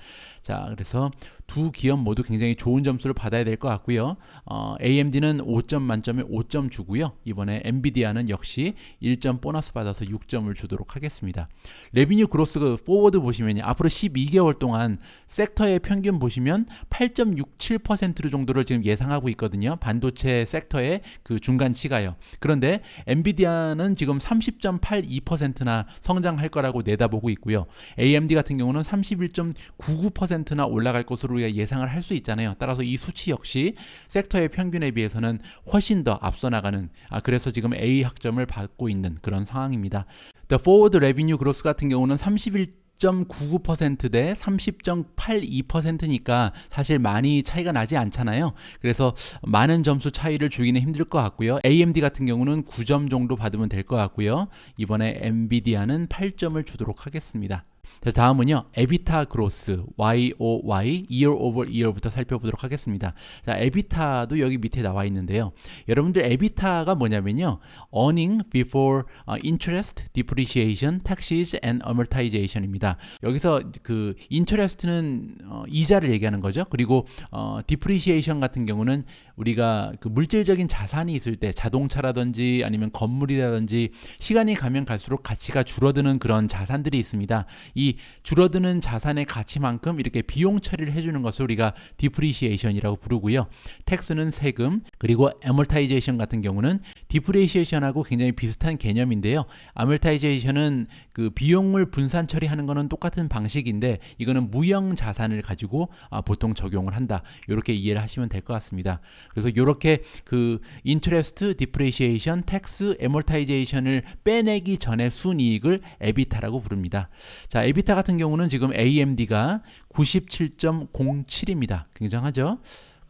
자, 그래서 두 기업 모두 굉장히 좋은 점수를 받아야 될 것 같고요. 어, AMD는 5점 만점에 5점 주고요. 이번에 엔비디아는 역시 1점 보너스 받아서 6점을 주도록 하겠습니다. 레비뉴 그로스 그 포워드 보시면 앞으로 12개월 동안 섹터의 평균 보시면 8.67% 정도를 지금 예상하고 있거든요. 반도체 섹터의 그 중간치가요. 그런데 엔비디아는 지금 30.82%나 성장할 거라고 내다보고 있고요. AMD 같은 경우는 31.99% 10%나 올라갈 것으로 우리가 예상을 할 수 있잖아요. 따라서 이 수치 역시 섹터의 평균에 비해서는 훨씬 더 앞서 나가는 아 그래서 지금 A 학점을 받고 있는 그런 상황입니다. The forward revenue growth 같은 경우는 31 0 9 9 대 30.82%니까 사실 많이 차이가 나지 않잖아요. 그래서 많은 점수 차이를 주기는 힘들 것 같고요. AMD 같은 경우는 9점 정도 받으면 될 것 같고요. 이번에 엔비디아는 8점을 주도록 하겠습니다. 자, 다음은요. 에비타 그로스 YOY year over year부터 살펴보도록 하겠습니다. 자, 에비타도 여기 밑에 나와 있는데요. 여러분들 에비타가 뭐냐면요. earning before interest, depreciation, taxes and amortization입니다. 여기서 그 interest는 어, 이자를 얘기하는 거죠. 그리고 어, depreciation 같은 경우는 우리가 그 물질적인 자산이 있을 때 자동차라든지 아니면 건물이라든지 시간이 가면 갈수록 가치가 줄어드는 그런 자산들이 있습니다. 이 줄어드는 자산의 가치만큼 이렇게 비용 처리를 해주는 것을 우리가 디프리시에이션이라고 부르고요. 텍스는 세금 그리고 애멀타이제이션 같은 경우는 디프리시에이션하고 굉장히 비슷한 개념인데요. 아멀타이제이션은 그 비용을 분산 처리하는 거는 똑같은 방식인데 이거는 무형 자산을 가지고 아, 보통 적용을 한다. 이렇게 이해를 하시면 될 것 같습니다. 그래서 이렇게 그 인트레스트, 디프레시에이션, 텍스, 에몰타이제이션을 빼내기 전에 순이익을 에비타라고 부릅니다. 자, 에비타 같은 경우는 지금 AMD가 97.07입니다. 굉장하죠?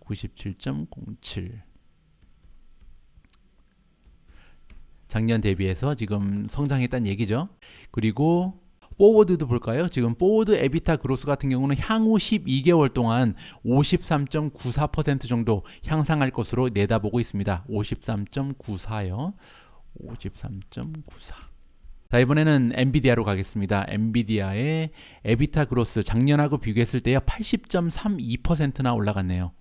97.07 작년 대비해서 지금 성장했다는 얘기죠. 그리고 포워드도 볼까요? 지금 포워드 에비타 그로스 같은 경우는 향후 12개월 동안 53.94% 정도 향상할 것으로 내다보고 있습니다. 53.94요. 53.94. 자 이번에는 엔비디아로 가겠습니다. 엔비디아의 에비타 그로스 작년하고 비교했을 때 80.32%나 올라갔네요.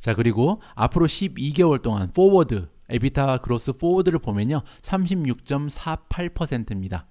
자 그리고 앞으로 12개월 동안 포워드 에비타 그로스 포워드를 보면요 36.48%입니다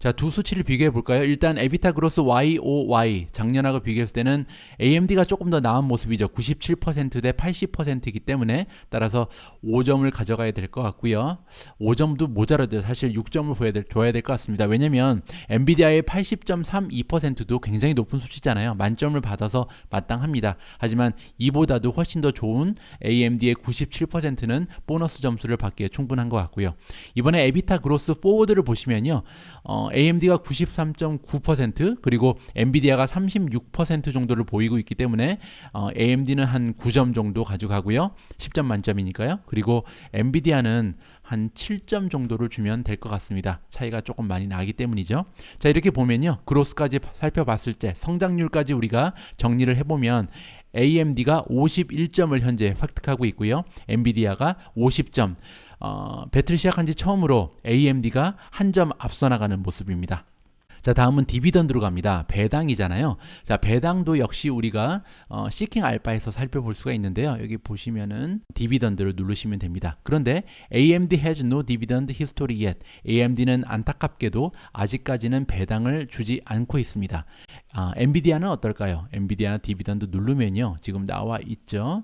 자, 두 수치를 비교해 볼까요? 일단 에비타 그로스 YOY 작년하고 비교했을 때는 AMD가 조금 더 나은 모습이죠. 97%대 80%이기 때문에 따라서 5점을 가져가야 될 것 같고요. 5점도 모자라죠. 사실 6점을 줘야 될, 줘야 될 것 같습니다. 왜냐면 엔비디아의 80.32%도 굉장히 높은 수치잖아요. 만점을 받아서 마땅합니다. 하지만 이보다도 훨씬 더 좋은 AMD의 97%는 보너스 점수를 받기에 충분한 것 같고요. 이번에 에비타 그로스 포워드를 보시면요. 어, AMD가 93.9% 그리고 엔비디아가 36% 정도를 보이고 있기 때문에 어, AMD는 한 9점 정도 가져가고요. 10점 만점이니까요. 그리고 엔비디아는 한 7점 정도를 주면 될 것 같습니다. 차이가 조금 많이 나기 때문이죠. 자 이렇게 보면요. 그로스까지 살펴봤을 때 성장률까지 우리가 정리를 해보면 AMD가 51점을 현재 획득하고 있고요. 엔비디아가 50점 어, 배틀 시작한 지 처음으로 AMD가 한 점 앞서 나가는 모습입니다. 자 다음은 디비던드로 갑니다 배당이잖아요 자 배당도 역시 우리가 어, 시킹 알파에서 살펴볼 수가 있는데요 여기 보시면은 디비던드를 누르시면 됩니다 그런데 AMD has no dividend history yet AMD는 안타깝게도 아직까지는 배당을 주지 않고 있습니다 아, 엔비디아는 어떨까요? 엔비디아 디비던드 누르면요. 지금 나와 있죠.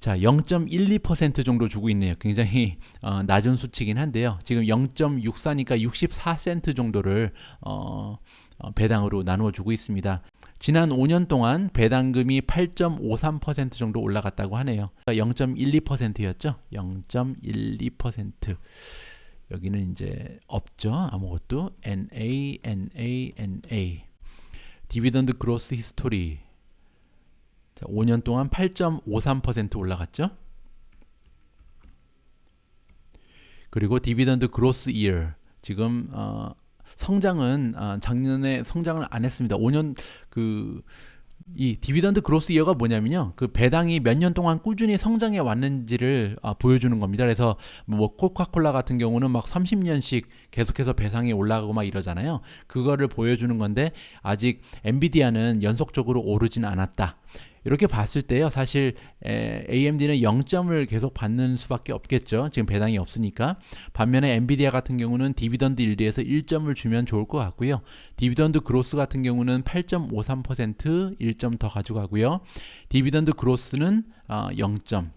자, 0.12% 정도 주고 있네요. 굉장히 어, 낮은 수치긴 한데요. 지금 0.64니까 64센트 정도를 어, 어, 배당으로 나누어 주고 있습니다. 지난 5년 동안 배당금이 8.53% 정도 올라갔다고 하네요. 0.12%였죠? 그러니까 0.12%. 여기는 이제 없죠? 아무것도 NA, NA, NA. 디비던드 그로스 히스토리 자, 5년 동안 8.53% 올라갔죠? 그리고 디비던드 그로스 이어 지금 어, 성장은 아, 작년에 성장을 안 했습니다. 5년 그이 디비던드 그로스 이어가 뭐냐면요. 그 배당이 몇 년 동안 꾸준히 성장해 왔는지를 아, 보여주는 겁니다. 그래서 뭐, 뭐 코카콜라 같은 경우는 막 30년씩 계속해서 배상이 올라가고 막 이러잖아요. 그거를 보여주는 건데 아직 엔비디아는 연속적으로 오르진 않았다. 이렇게 봤을 때요. 사실 AMD는 0점을 계속 받는 수밖에 없겠죠. 지금 배당이 없으니까. 반면에 엔비디아 같은 경우는 디비던드 1리에서 1점을 주면 좋을 것 같고요. 디비던드 그로스 같은 경우는 8.53% 1점 더 가져가고요. 디비던드 그로스는 0점. 어,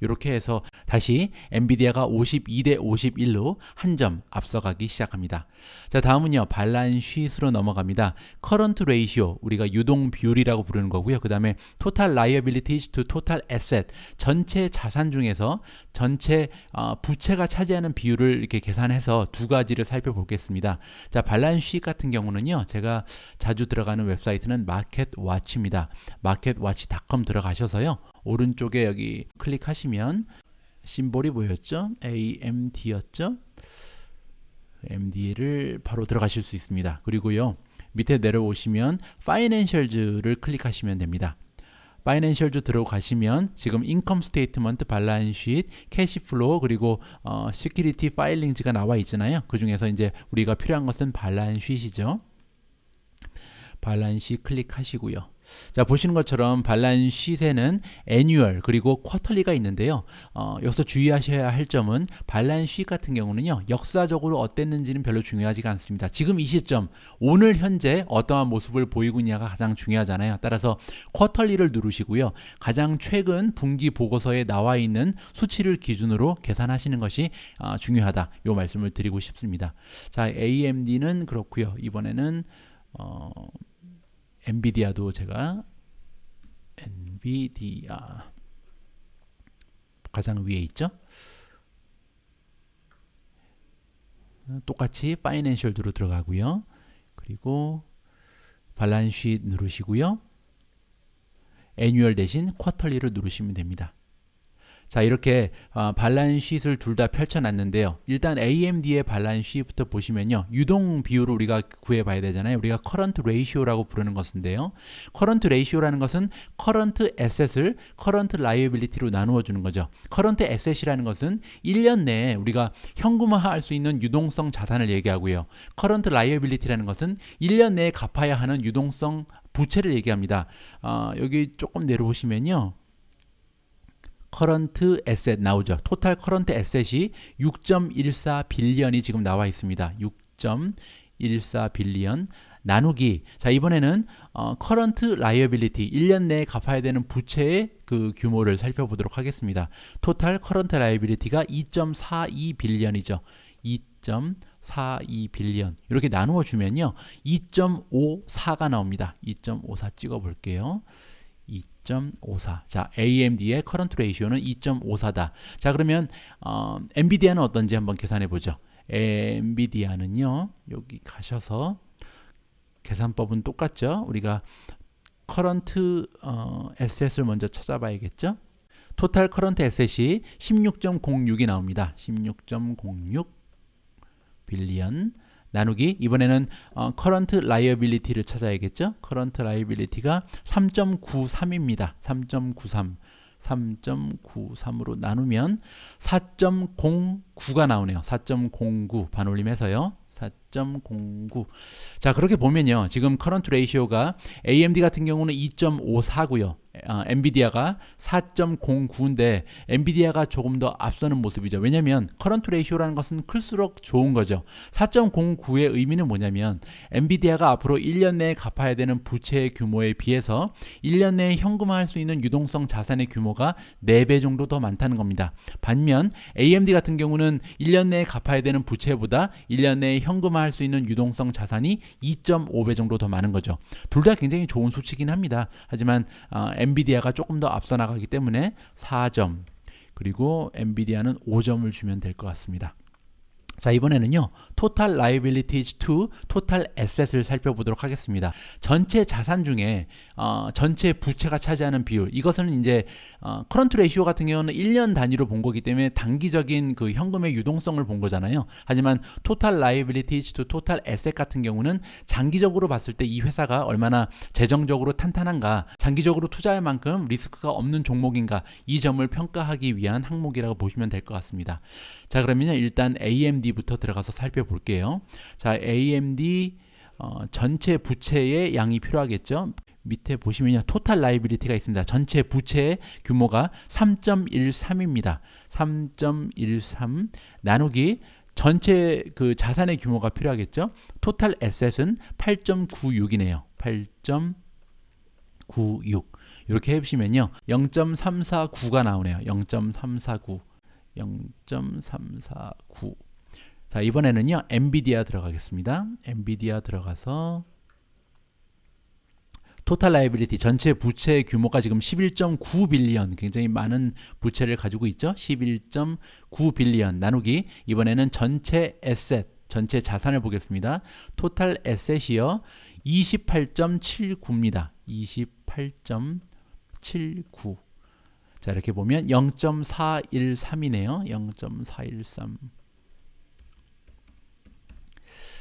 이렇게 해서 다시 엔비디아가 52대 51로 한 점 앞서가기 시작합니다. 자 다음은요 발란 쉿으로 넘어갑니다. 커런트 레이시오 우리가 유동 비율이라고 부르는 거고요. 그 다음에 토탈 라이어빌리티즈 투 토탈 에셋 전체 자산 중에서 전체 어, 부채가 차지하는 비율을 이렇게 계산해서 두 가지를 살펴보겠습니다. 자발란쉿 같은 경우는요 제가 자주 들어가는 웹사이트는 마켓 와치입니다 마켓 와치닷컴 들어가셔서요 오른쪽에 여기 클릭하시면 심볼이 보였죠? AMD였죠? MD를 바로 들어가실 수 있습니다. 그리고요. 밑에 내려오시면 Financials를 클릭하시면 됩니다. Financials 들어가시면 지금 Income Statement, Balance Sheet, Cash Flow 그리고 어, Security Filings가 나와 있잖아요. 그 중에서 이제 우리가 필요한 것은 Balance Sheet이죠. Balance Sheet 클릭하시고요. 자 보시는 것처럼 반란 시세는 애뉴얼 그리고 쿼털리가 있는데요. 어, 여기서 주의하셔야 할 점은 반란 시 같은 경우는요. 역사적으로 어땠는지는 별로 중요하지가 않습니다. 지금 이 시점 오늘 현재 어떠한 모습을 보이고 있냐가 가장 중요하잖아요. 따라서 쿼털리를 누르시고요. 가장 최근 분기 보고서에 나와 있는 수치를 기준으로 계산하시는 것이 어, 중요하다. 요 말씀을 드리고 싶습니다. 자 AMD는 그렇고요. 이번에는 어... 엔비디아도 제가 엔비디아 가장 위에 있죠. 똑같이 파이낸셜드로 들어가고요. 그리고 발란시 누르시고요. 애뉴얼 대신 쿼터리를 누르시면 됩니다. 자 이렇게 어, 반란 쉿를둘 다 펼쳐놨는데요. 일단 AMD의 발란 쉿부터 보시면요. 유동 비율을 우리가 구해봐야 되잖아요. 우리가 커런트 레이시오라고 부르는 것인데요. 커런트 레이시오라는 것은 커런트 에셋을 커런트 라이어빌리티로 나누어 주는 거죠. 커런트 에셋이라는 것은 1년 내에 우리가 현금화할 수 있는 유동성 자산을 얘기하고요. 커런트 라이어빌리티라는 것은 1년 내에 갚아야 하는 유동성 부채를 얘기합니다. 어, 여기 조금 내려보시면요. 커런트 에셋 나오죠. 토탈 커런트 에셋이 6.14 빌리언이 지금 나와 있습니다. 6.14 빌리언 나누기 자 이번에는 어, 커런트 라이어빌리티 1년 내에 갚아야 되는 부채의 그 규모를 살펴보도록 하겠습니다. 토탈 커런트 라이어빌리티가 2.42 빌리언이죠. 2.42 빌리언 이렇게 나누어 주면요. 2.54가 나옵니다. 2.54 찍어 볼게요. 2.54. 자, AMD의 커런 r 레이시오는 2.54다. 자, 그러면 어, 엔비디아는 어떤지 한번 계산해 보죠. 엔비디아는요. 여기 가셔서 계산법은 똑같죠. 우리가 커런트 어, 에셋을 먼저 찾아봐야겠죠. 토탈 커런트 에셋이 16.06이 나옵니다. 16.06 빌리언 나누기 이번에는 어, current liability를 찾아야겠죠. current liability가 3.93입니다. 3.93 3.93으로 나누면 4.09가 나오네요. 4.09 반올림해서요. 4.09. 자, 그렇게 보면요. 지금 커런트 레이시오가 AMD 같은 경우는 2.54고요. 아, 엔비디아가 4.09인데 엔비디아가 조금 더 앞서는 모습이죠. 왜냐하면 커런트 레이쇼라는 것은 클수록 좋은 거죠. 4.09의 의미는 뭐냐면 엔비디아가 앞으로 1년 내에 갚아야 되는 부채 규모에 비해서 1년 내에 현금화할 수 있는 유동성 자산의 규모가 4배 정도 더 많다는 겁니다. 반면 AMD 같은 경우는 1년 내에 갚아야 되는 부채보다 1년 내에 현금화할 수 있는 유동성 자산이 2.5배 정도 더 많은 거죠. 둘 다 굉장히 좋은 수치긴 이 합니다. 하지만 어, 엔비디아가 조금 더 앞서 나가기 때문에 4점 그리고 엔비디아는 5점을 주면 될 것 같습니다. 자 이번에는요 토탈 라이 a 리티 l i 토탈 에셋을 살펴보도록 하겠습니다 전체 자산 중에 어, 전체 부채가 차지하는 비율 이것은 이제 어, current 같은 경우는 1년 단위로 본 거기 때문에 단기적인 그 현금의 유동성을 본 거잖아요 하지만 토탈 l i a b i l i 토탈 a s 같은 경우는 장기적으로 봤을 때 이 회사가 얼마나 재정적으로 탄탄한가 장기적으로 투자할 만큼 리스크가 없는 종목인가 이 점을 평가하기 위한 항목이라고 보시면 될 것 같습니다 자그러면 일단 AMD부터 들어가서 살펴볼게요. 자 AMD 어, 전체 부채의 양이 필요하겠죠. 밑에 보시면요 토탈 라이빌리티가 있습니다. 전체 부채 규모가 3.13입니다. 3.13 나누기 전체 그 자산의 규모가 필요하겠죠. 토탈 에셋은 8.96이네요. 8.96 이렇게 해보시면요 0.349가 나오네요 0.349 0.349. 자, 이번에는요. 엔비디아 들어가겠습니다. 엔비디아 들어가서 토탈 라이빌리티 전체 부채 규모가 지금 11.9 빌리언 굉장히 많은 부채를 가지고 있죠. 11.9 빌리언 나누기 이번에는 전체 에셋 전체 자산을 보겠습니다. 토탈 에셋이요. 28.79입니다. 28.79자 이렇게 보면 0.413이네요. 0.413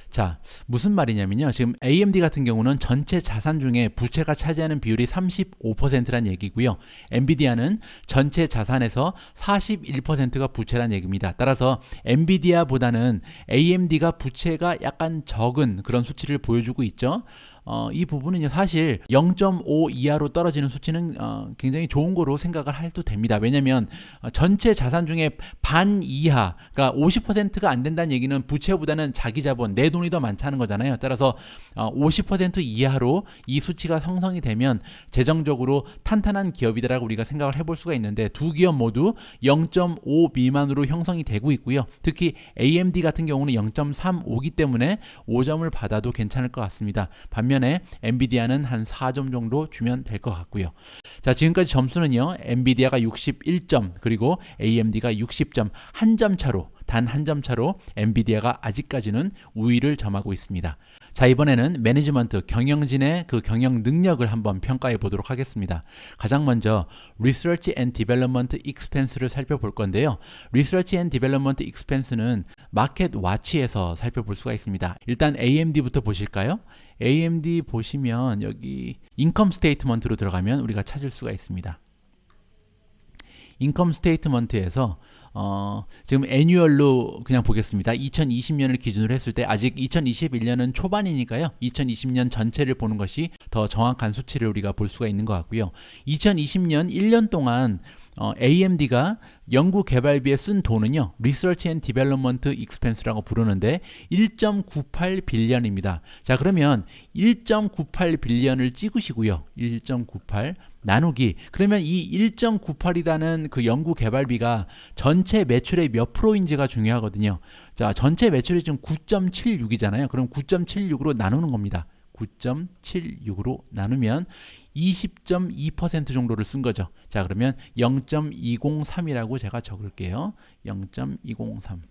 자, 무슨 말이냐면요. 지금 AMD 같은 경우는 전체 자산 중에 부채가 차지하는 비율이 35%란 얘기고요. 엔비디아는 전체 자산에서 41%가 부채란 얘기입니다. 따라서 엔비디아보다는 AMD가 부채가 약간 적은 그런 수치를 보여주고 있죠. 어, 이 부분은 사실 0.5 이하로 떨어지는 수치는 어, 굉장히 좋은 거로 생각을 해도 됩니다. 왜냐하면 어, 전체 자산 중에 반 이하, 그러니까 50%가 안 된다는 얘기는 부채보다는 자기 자본, 내 돈이 더 많다는 거잖아요. 따라서 어, 50% 이하로 이 수치가 형성이 되면 재정적으로 탄탄한 기업이다라고 우리가 생각을 해볼 수가 있는데 두 기업 모두 0.5 미만으로 형성이 되고 있고요. 특히 AMD 같은 경우는 0.35이기 때문에 5점을 받아도 괜찮을 것 같습니다. 반면 반면에 엔비디아는 한 4점 정도 주면 될 것 같고요. 자, 지금까지 점수는요. 엔비디아가 61점, 그리고 AMD가 60점, 한 점 차로 단 한 점 차로 엔비디아가 아직까지는 우위를 점하고 있습니다. 자, 이번에는 매니지먼트 경영진의 그 경영 능력을 한번 평가해 보도록 하겠습니다. 가장 먼저 Research and d e 를 살펴볼 건데요. Research and d e 는 마켓 와치에서 살펴볼 수가 있습니다. 일단 AMD부터 보실까요? AMD 보시면 여기 인컴 스테이트먼트로 들어가면 우리가 찾을 수가 있습니다. 인컴 스테이트먼트에서 어, 지금 애뉴얼로 그냥 보겠습니다. 2020년을 기준으로 했을 때 아직 2021년은 초반이니까요. 2020년 전체를 보는 것이 더 정확한 수치를 우리가 볼 수가 있는 것 같고요. 2020년 1년 동안 어, AMD가 연구 개발비에 쓴 돈은요. 리서치 앤 디벨롭먼트 익스펜스라고 부르는데 1.98 빌리언입니다. 자, 그러면 1.98 빌리언을 찍으시고요. 1.98 나누기 그러면 이 1.98이라는 그 연구 개발비가 전체 매출의 몇 프로인지가 중요하거든요. 자, 전체 매출이 지금 9.76이잖아요. 그럼 9.76으로 나누는 겁니다. 9.76으로 나누면 20.2% 정도를 쓴 거죠. 자, 그러면 0.203이라고 제가 적을게요. 0.203.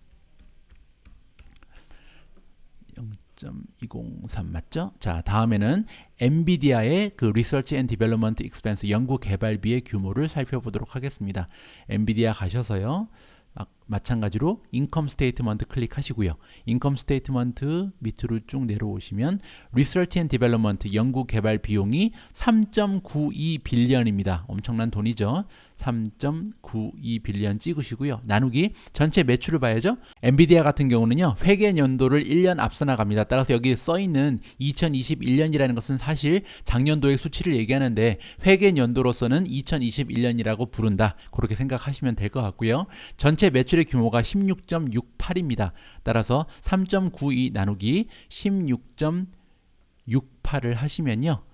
0.203 맞죠? 자, 다음에는 엔비디아의 그 리서치 앤 디벨롭먼트 익스펜스 연구 개발비의 규모를 살펴보도록 하겠습니다. 엔비디아 가셔서요. 아, 마찬가지로 인컴 스테이트먼트 클릭하시고요. 인컴 스테이트먼트 밑으로 쭉 내려오시면 리서치 앤 디벨롭먼트 연구 개발 비용이 3.92 빌리언입니다. 엄청난 돈이죠. 3.92빌리언 찍으시고요. 나누기 전체 매출을 봐야죠. 엔비디아 같은 경우는요. 회계 연도를 1년 앞서 나갑니다. 따라서 여기 써 있는 2021년이라는 것은 사실 작년도의 수치를 얘기하는데 회계 연도로서는 2021년이라고 부른다. 그렇게 생각하시면 될 것 같고요. 전체 매출의 규모가 16.68입니다. 따라서 3.92 나누기 16.68을 하시면요.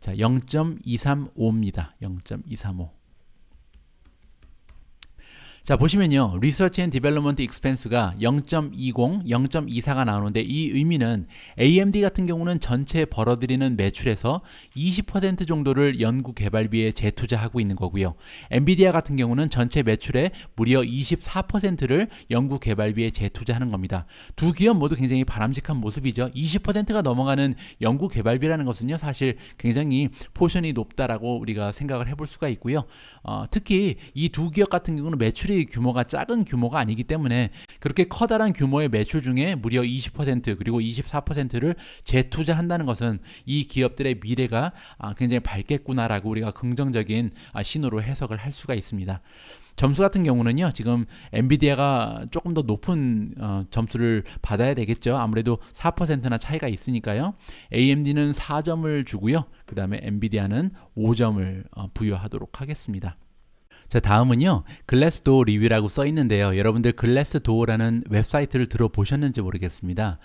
자, 0.235입니다. 0.235. 자 보시면요 리서치 앤 디벨로먼트 익스펜스가 0.20, 0.24가 나오는데 이 의미는 AMD 같은 경우는 전체 벌어들이는 매출에서 20% 정도를 연구 개발비에 재투자하고 있는 거고요 엔비디아 같은 경우는 전체 매출의 무려 24%를 연구 개발비에 재투자하는 겁니다 두 기업 모두 굉장히 바람직한 모습이죠 20%가 넘어가는 연구 개발비라는 것은요 사실 굉장히 포션이 높다라고 우리가 생각을 해볼 수가 있고요 어, 특히 이 두 기업 같은 경우는 매출이 시 규모가 작은 규모가 아니기 때문에 그렇게 커다란 규모의 매출 중에 무려 20% 그리고 24%를 재투자한다는 것은 이 기업들의 미래가 아, 굉장히 밝겠구나라고 우리가 긍정적인 아, 신호로 해석을 할 수가 있습니다. 점수 같은 경우는요 지금 엔비디아가 조금 더 높은 어, 점수를 받아야 되겠죠 아무래도 4%나 차이가 있으니까요 AMD는 4점을 주고요 그 다음에 엔비디아는 5점을 어, 부여하도록 하겠습니다 자, 다음은요. 글래스도어 리뷰라고 써 있는데요. 여러분들 글래스도어라는 웹사이트를 들어보셨는지 모르겠습니다.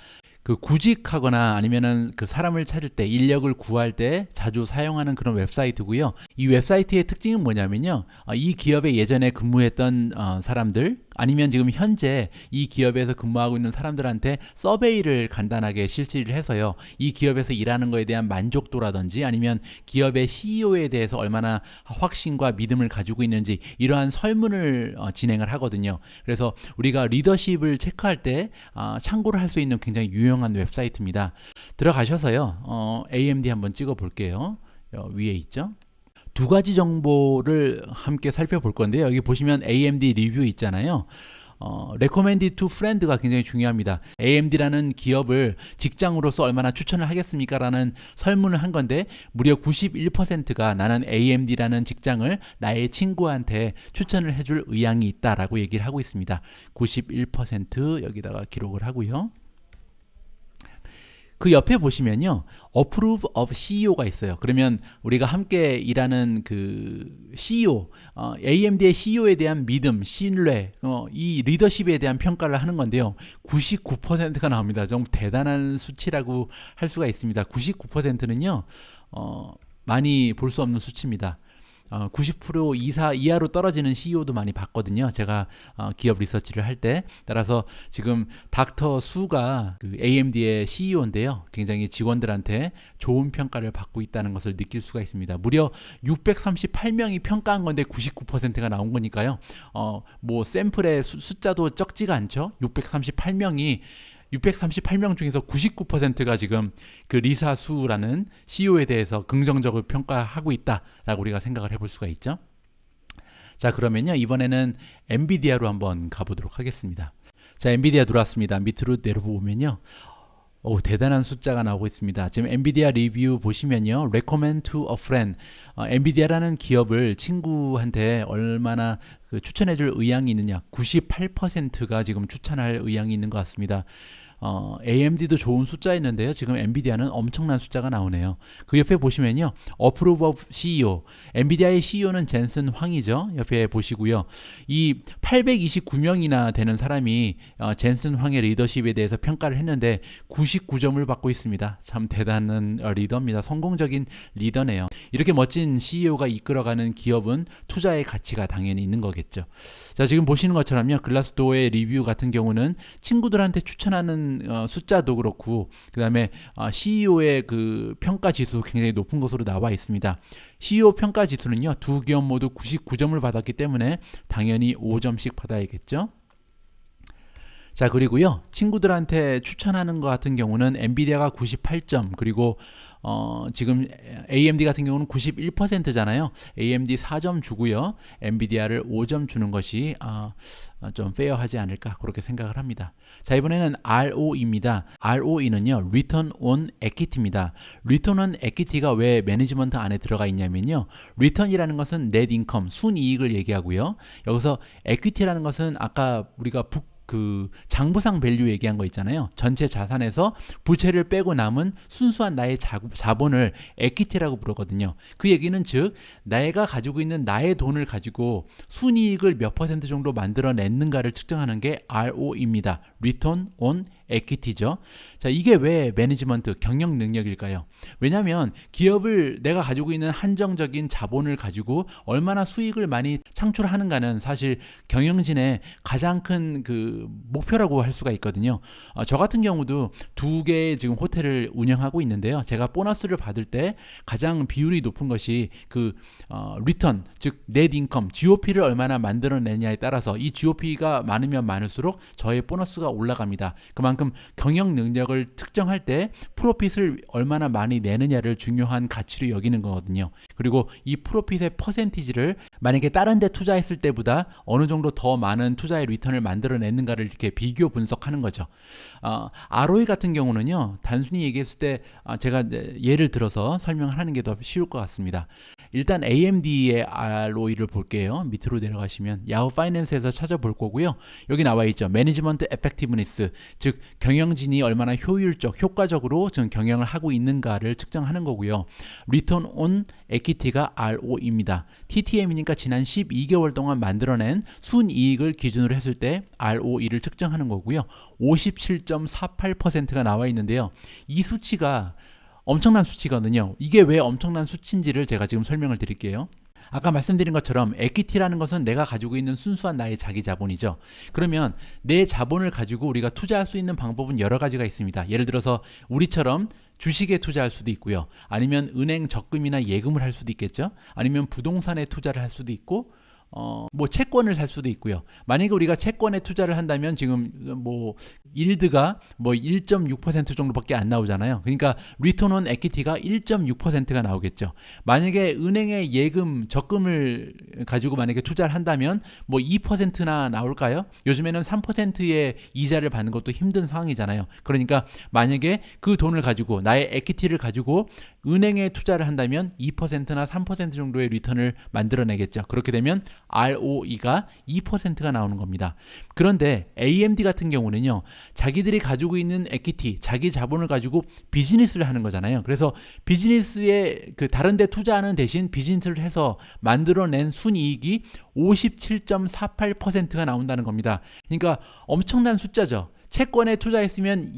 그 구직하거나 아니면은 그 사람을 찾을 때 인력을 구할 때 자주 사용하는 그런 웹사이트고요. 이 웹사이트의 특징은 뭐냐면요. 어, 이 기업에 예전에 근무했던 어, 사람들 아니면 지금 현재 이 기업에서 근무하고 있는 사람들한테 서베이를 간단하게 실시를 해서요. 이 기업에서 일하는 거에 대한 만족도라든지 아니면 기업의 CEO에 대해서 얼마나 확신과 믿음을 가지고 있는지 이러한 설문을 어, 진행을 하거든요. 그래서 우리가 리더십을 체크할 때 어, 참고를 할 수 있는 굉장히 유용한 웹사이트입니다. 들어가셔서요. 어, AMD 한번 찍어 볼게요. 위에 있죠. 두 가지 정보를 함께 살펴볼 건데요. 여기 보시면 AMD 리뷰 있잖아요. 어, recommended to friend가 굉장히 중요합니다. AMD라는 기업을 직장으로서 얼마나 추천을 하겠습니까? 라는 설문을 한 건데 무려 91%가 나는 AMD라는 직장을 나의 친구한테 추천을 해줄 의향이 있다라고 얘기를 하고 있습니다. 91% 여기다가 기록을 하고요. 그 옆에 보시면요. approve of CEO가 있어요. 그러면 우리가 함께 일하는 그 CEO, 어, AMD의 CEO에 대한 믿음, 신뢰, 어, 이 리더십에 대한 평가를 하는 건데요. 99%가 나옵니다. 좀 대단한 수치라고 할 수가 있습니다. 99%는요. 어, 많이 볼 수 없는 수치입니다. 어, 90% 이사 이하로 떨어지는 CEO도 많이 봤거든요. 제가 어, 기업 리서치를 할 때 따라서 지금 닥터 수가 그 AMD의 CEO인데요. 굉장히 직원들한테 좋은 평가를 받고 있다는 것을 느낄 수가 있습니다. 무려 638명이 평가한 건데 99%가 나온 거니까요. 어, 뭐 샘플의 수, 숫자도 적지가 않죠. 638명이 638명 중에서 99%가 지금 그 리사 수라는 CEO에 대해서 긍정적으로 평가하고 있다라고 우리가 생각을 해볼 수가 있죠. 자 그러면요 이번에는 엔비디아로 한번 가보도록 하겠습니다. 자 엔비디아 들어왔습니다. 밑으로 내려보면요. 오, 어, 대단한 숫자가 나오고 있습니다. 지금 엔비디아 리뷰 보시면요. recommend to a friend. 어, 엔비디아라는 기업을 친구한테 얼마나 그 추천해 줄 의향이 있느냐. 98%가 지금 추천할 의향이 있는 것 같습니다. 어, AMD도 좋은 숫자였는데요. 지금 엔비디아는 엄청난 숫자가 나오네요. 그 옆에 보시면요. 어프로브 오브 CEO. 엔비디아의 CEO는 젠슨 황이죠. 옆에 보시고요. 이 829명이나 되는 사람이 어, 젠슨 황의 리더십에 대해서 평가를 했는데 99점을 받고 있습니다. 참 대단한 리더입니다. 성공적인 리더네요. 이렇게 멋진 CEO가 이끌어가는 기업은 투자의 가치가 당연히 있는 거겠죠. 자, 지금 보시는 것처럼요. 글라스도어의 리뷰 같은 경우는 친구들한테 추천하는 어, 숫자도 그렇고 그다음에 어, CEO의 그 평가 지수도 굉장히 높은 것으로 나와 있습니다. CEO 평가 지수는요. 두 기업 모두 99점을 받았기 때문에 당연히 5점씩 받아야겠죠. 자 그리고요 친구들한테 추천하는 것 같은 경우는 엔비디아가 98점 그리고 어 지금 AMD 같은 경우는 91%잖아요 AMD 4점 주고요 엔비디아를 5점 주는 것이 어, 어, 좀 페어하지 않을까 그렇게 생각을 합니다. 자 이번에는 ROE입니다. ROE는요 Return on Equity입니다. Return on Equity가 왜 매니지먼트 안에 들어가 있냐면요 Return이라는 것은 Net Income 순이익을 얘기하고요. 여기서 Equity라는 것은 아까 우리가 북그 장부상 밸류 얘기한 거 있잖아요. 전체 자산에서 부채를 빼고 남은 순수한 나의 자, 본을 에퀴티라고 부르거든요. 그 얘기는 즉 내가 가지고 있는 나의 돈을 가지고 순이익을 몇 퍼센트 정도 만들어냈는가를 측정하는 게 RO입니다. Return on 에퀴티죠. 자, 이게 왜 매니지먼트 경영 능력일까요? 왜냐면 하 기업을 내가 가지고 있는 한정적인 자본을 가지고 얼마나 수익을 많이 창출하는가는 사실 경영진의 가장 큰 그 목표라고 할 수가 있거든요. 어, 저 같은 경우도 두 개의 지금 호텔을 운영하고 있는데요. 제가 보너스를 받을 때 가장 비율이 높은 것이 그 리턴 즉 넷 인컴 GOP를 얼마나 만들어내냐에 따라서 이 GOP가 많으면 많을수록 저의 보너스가 올라갑니다. 그만큼 경영 능력을 특정할 때 프로핏을 얼마나 많이 내느냐를 중요한 가치로 여기는 거거든요. 그리고 이 프로핏의 퍼센티지를 만약에 다른 데 투자했을 때보다 어느 정도 더 많은 투자의 리턴을 만들어냈는가를 이렇게 비교 분석하는 거죠. 어, ROE 같은 경우는요. 단순히 얘기했을 때 아, 제가 예를 들어서 설명을 하는 게 더 쉬울 것 같습니다. 일단 A AMD의 ROE를 볼게요. 밑으로 내려가시면 야후 파이낸스에서 찾아볼 거고요. 여기 나와 있죠. 매니지먼트 에펙티브니스 즉 경영진이 얼마나 효율적, 효과적으로 지금 경영을 하고 있는가를 측정하는 거고요. 리턴 온 에퀴티가 RO입니다. e TTM이니까 지난 12개월 동안 만들어낸 순이익을 기준으로 했을 때 ROE를 측정하는 거고요. 57.48%가 나와 있는데요. 이 수치가 엄청난 수치거든요. 이게 왜 엄청난 수치인지를 제가 지금 설명을 드릴게요. 아까 말씀드린 것처럼 에퀴티라는 것은 내가 가지고 있는 순수한 나의 자기 자본이죠. 그러면 내 자본을 가지고 우리가 투자할 수 있는 방법은 여러 가지가 있습니다. 예를 들어서 우리처럼 주식에 투자할 수도 있고요. 아니면 은행 적금이나 예금을 할 수도 있겠죠. 아니면 부동산에 투자를 할 수도 있고 어, 뭐 채권을 살 수도 있고요. 만약에 우리가 채권에 투자를 한다면 지금 뭐 일드가 뭐 1.6% 정도밖에 안 나오잖아요. 그러니까 리턴 온 에퀴티가 1.6%가 나오겠죠. 만약에 은행에 예금 적금을 가지고 만약에 투자를 한다면 뭐 2%나 나올까요? 요즘에는 3%의 이자를 받는 것도 힘든 상황이잖아요. 그러니까 만약에 그 돈을 가지고 나의 에퀴티를 가지고 은행에 투자를 한다면 2%나 3% 정도의 리턴을 만들어내겠죠. 그렇게 되면 ROE가 2%가 나오는 겁니다. 그런데 AMD 같은 경우는요. 자기들이 가지고 있는 에퀴티, 자기 자본을 가지고 비즈니스를 하는 거잖아요. 그래서 비즈니스에 그 다른 데 투자하는 대신 비즈니스를 해서 만들어낸 순이익이 57.48%가 나온다는 겁니다. 그러니까 엄청난 숫자죠. 채권에 투자했으면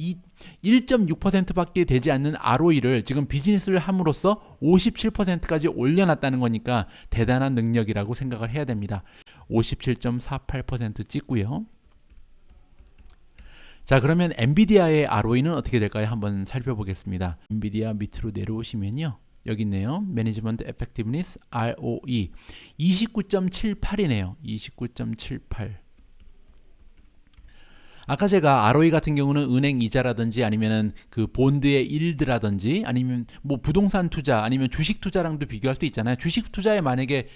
1.6%밖에 되지 않는 ROE를 지금 비즈니스를 함으로써 57%까지 올려놨다는 거니까 대단한 능력이라고 생각을 해야 됩니다. 57.48% 찍고요. 자 그러면 엔비디아의 ROE는 어떻게 될까요? 한번 살펴보겠습니다. 엔비디아 밑으로 내려오시면요. 여기 있네요. 매니지먼트 에펙티브니스 ROE 29.78이네요. 29.78 아까 제가 ROE 같은 경우는 은행 이자라든지 아니면은 그 본드의 일드라든지 아니면 뭐 부동산 투자 아니면 주식 투자랑도 비교할 수 있잖아요. 주식 투자에 만약에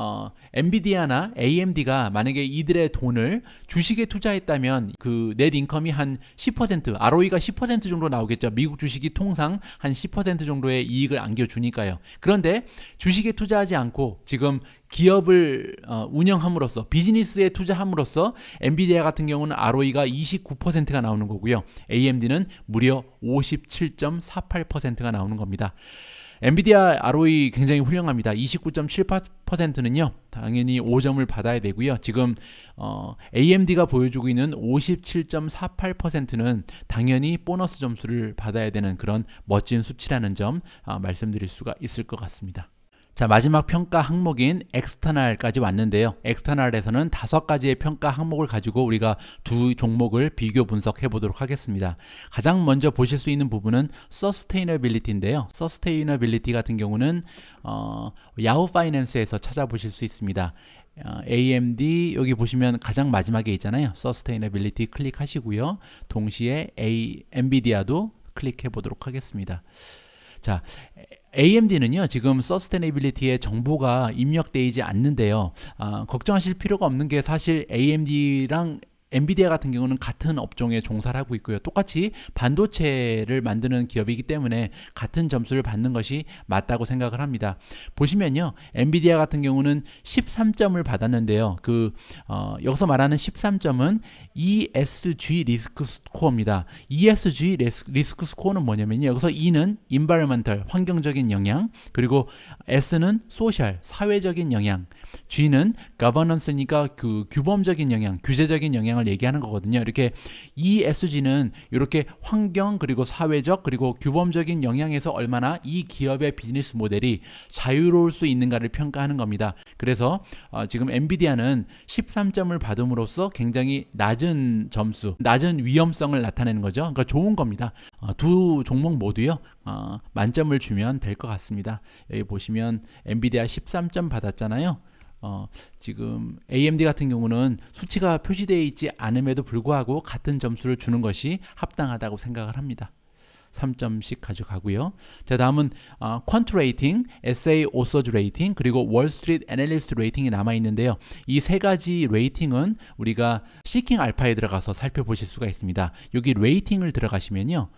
어, 엔비디아나 AMD가 만약에 이들의 돈을 주식에 투자했다면 그넷 인컴이 한 10% ROE가 10% 정도 나오겠죠. 미국 주식이 통상 한 10% 정도의 이익을 안겨주니까요. 그런데 주식에 투자하지 않고 지금 기업을 어, 운영함으로써 비즈니스에 투자함으로써 엔비디아 같은 경우는 ROE가 29%가 나오는 거고요. AMD는 무려 57.48%가 나오는 겁니다. 엔비디아 ROE 굉장히 훌륭합니다. 29.78%는요. 당연히 5점을 받아야 되고요. 지금 어, AMD가 보여주고 있는 57.48%는 당연히 보너스 점수를 받아야 되는 그런 멋진 수치라는 점 아, 말씀드릴 수가 있을 것 같습니다. 자 마지막 평가 항목인 엑스터널까지 왔는데요 엑스터널에서는 다섯 가지의 평가 항목을 가지고 우리가 두 종목을 비교 분석해 보도록 하겠습니다 가장 먼저 보실 수 있는 부분은 서스테이너빌리티인데요 서스테이너빌리티 같은 경우는 어, 야후 파이낸스에서 찾아보실 수 있습니다 어, AMD 여기 보시면 가장 마지막에 있잖아요 서스테이너빌리티 클릭하시고요 동시에 A, 엔비디아도 클릭해 보도록 하겠습니다 자 AMD는요 지금 서스테네빌리티에 정보가 입력되지 않는데요 아, 걱정하실 필요가 없는 게 사실 AMD랑 엔비디아 같은 경우는 같은 업종에 종사를 하고 있고요. 똑같이 반도체를 만드는 기업이기 때문에 같은 점수를 받는 것이 맞다고 생각을 합니다. 보시면요. 엔비디아 같은 경우는 13점을 받았는데요. 그 어, 여기서 말하는 13점은 ESG 리스크 스코어입니다. ESG 리스크 스코어는 뭐냐면요. 여기서 E는 인바이러먼털 환경적인 영향, 그리고 S는 소셜 사회적인 영향, G는 g o v e r n a n c e n 까그 규범적인 영향, 규제적인 영향을 얘기하는 거거든요. 이렇게 ESG는 이렇게 환경 그리고 사회적 그리고 규범적인 영향에서 얼마나 이 기업의 비즈니스 모델이 자유로울 수 있는가를 평가하는 겁니다. 그래서 어, 지금 엔비디아는 13점을 받음으로써 굉장히 낮은 점수, 낮은 위험성을 나타내는 거죠. 그러니까 좋은 겁니다. 어, 두 종목 모두요. 어, 만점을 주면 될 것 같습니다. 여기 보시면 엔비디아 13점 받았잖아요. 어, 지금 AMD 같은 경우는 수치가 표시되어 있지 않음에도 불구하고 같은 점수를 주는 것이 합당하다고 생각을 합니다. 3점씩 가져가고요. 자 다음은 어, 퀀트 레이팅, SA 오서즈 레이팅, 그리고 월스트리트 애널리스트 레이팅이 남아있는데요. 이 세 가지 레이팅은 우리가 시킹 알파에 들어가서 살펴보실 수가 있습니다. 여기 레이팅을 들어가시면요.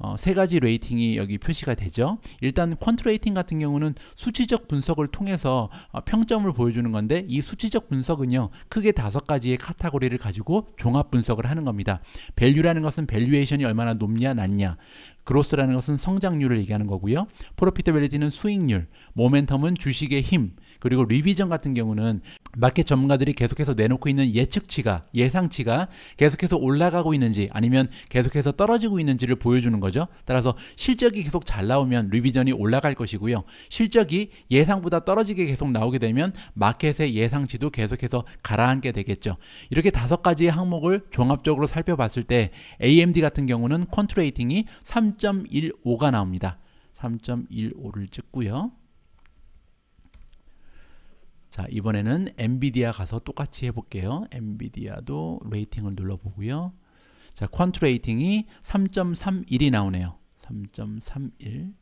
어, 세 가지 레이팅이 여기 표시가 되죠. 일단 퀀트 레이팅 같은 경우는 수치적 분석을 통해서 어, 평점을 보여주는 건데 이 수치적 분석은요 크게 다섯 가지의 카테고리를 가지고 종합 분석을 하는 겁니다. 밸류라는 것은 밸류에이션이 얼마나 높냐 낮냐 그로스라는 것은 성장률을 얘기하는 거고요. 프로피터빌리티는 수익률, 모멘텀은 주식의 힘, 그리고 리비전 같은 경우는 마켓 전문가들이 계속해서 내놓고 있는 예측치가 예상치가 계속해서 올라가고 있는지 아니면 계속해서 떨어지고 있는지를 보여주는 거죠. 따라서 실적이 계속 잘 나오면 리비전이 올라갈 것이고요. 실적이 예상보다 떨어지게 계속 나오게 되면 마켓의 예상치도 계속해서 가라앉게 되겠죠. 이렇게 다섯 가지 항목을 종합적으로 살펴봤을 때 AMD 같은 경우는 컨트레이팅이 3.15가 나옵니다. 3.15를 찍고요. 자 이번에는 엔비디아 가서 똑같이 해볼게요. 엔비디아도 레이팅을 눌러보고요. 자 퀀트 레이팅이 3.31이 나오네요. 3.31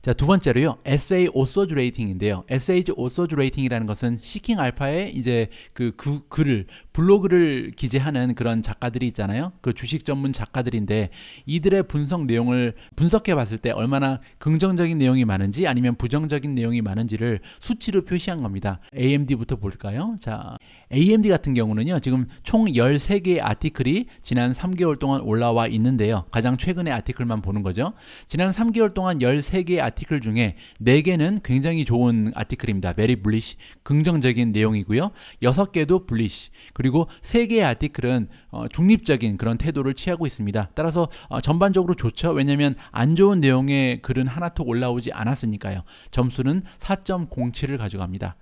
자, 두 번째로요. SA 오소즈 레이팅인데요. SA 오소즈 레이팅이라는 것은 시킹 알파의 이제 그, 그 글을 블로그를 기재하는 그런 작가들이 있잖아요. 그 주식 전문 작가들인데 이들의 분석 내용을 분석해 봤을 때 얼마나 긍정적인 내용이 많은지 아니면 부정적인 내용이 많은지를 수치로 표시한 겁니다. AMD부터 볼까요? 자, AMD 같은 경우는요. 지금 총 13개의 아티클이 지난 3개월 동안 올라와 있는데요. 가장 최근의 아티클만 보는 거죠. 지난 3개월 동안 13개의 아티클 중에 4개는 굉장히 좋은 아티클입니다. 메리 블리시 긍정적인 내용이고요. 6개도 블리시 그리고 그리고 세 개의 아티클은 어, 중립적인 그런 태도를 취하고 있습니다. 따라서 어, 전반적으로 좋죠. 왜냐하면 안 좋은 내용의 글은 하나톡 올라오지 않았으니까요. 점수는 4.07을 가져갑니다.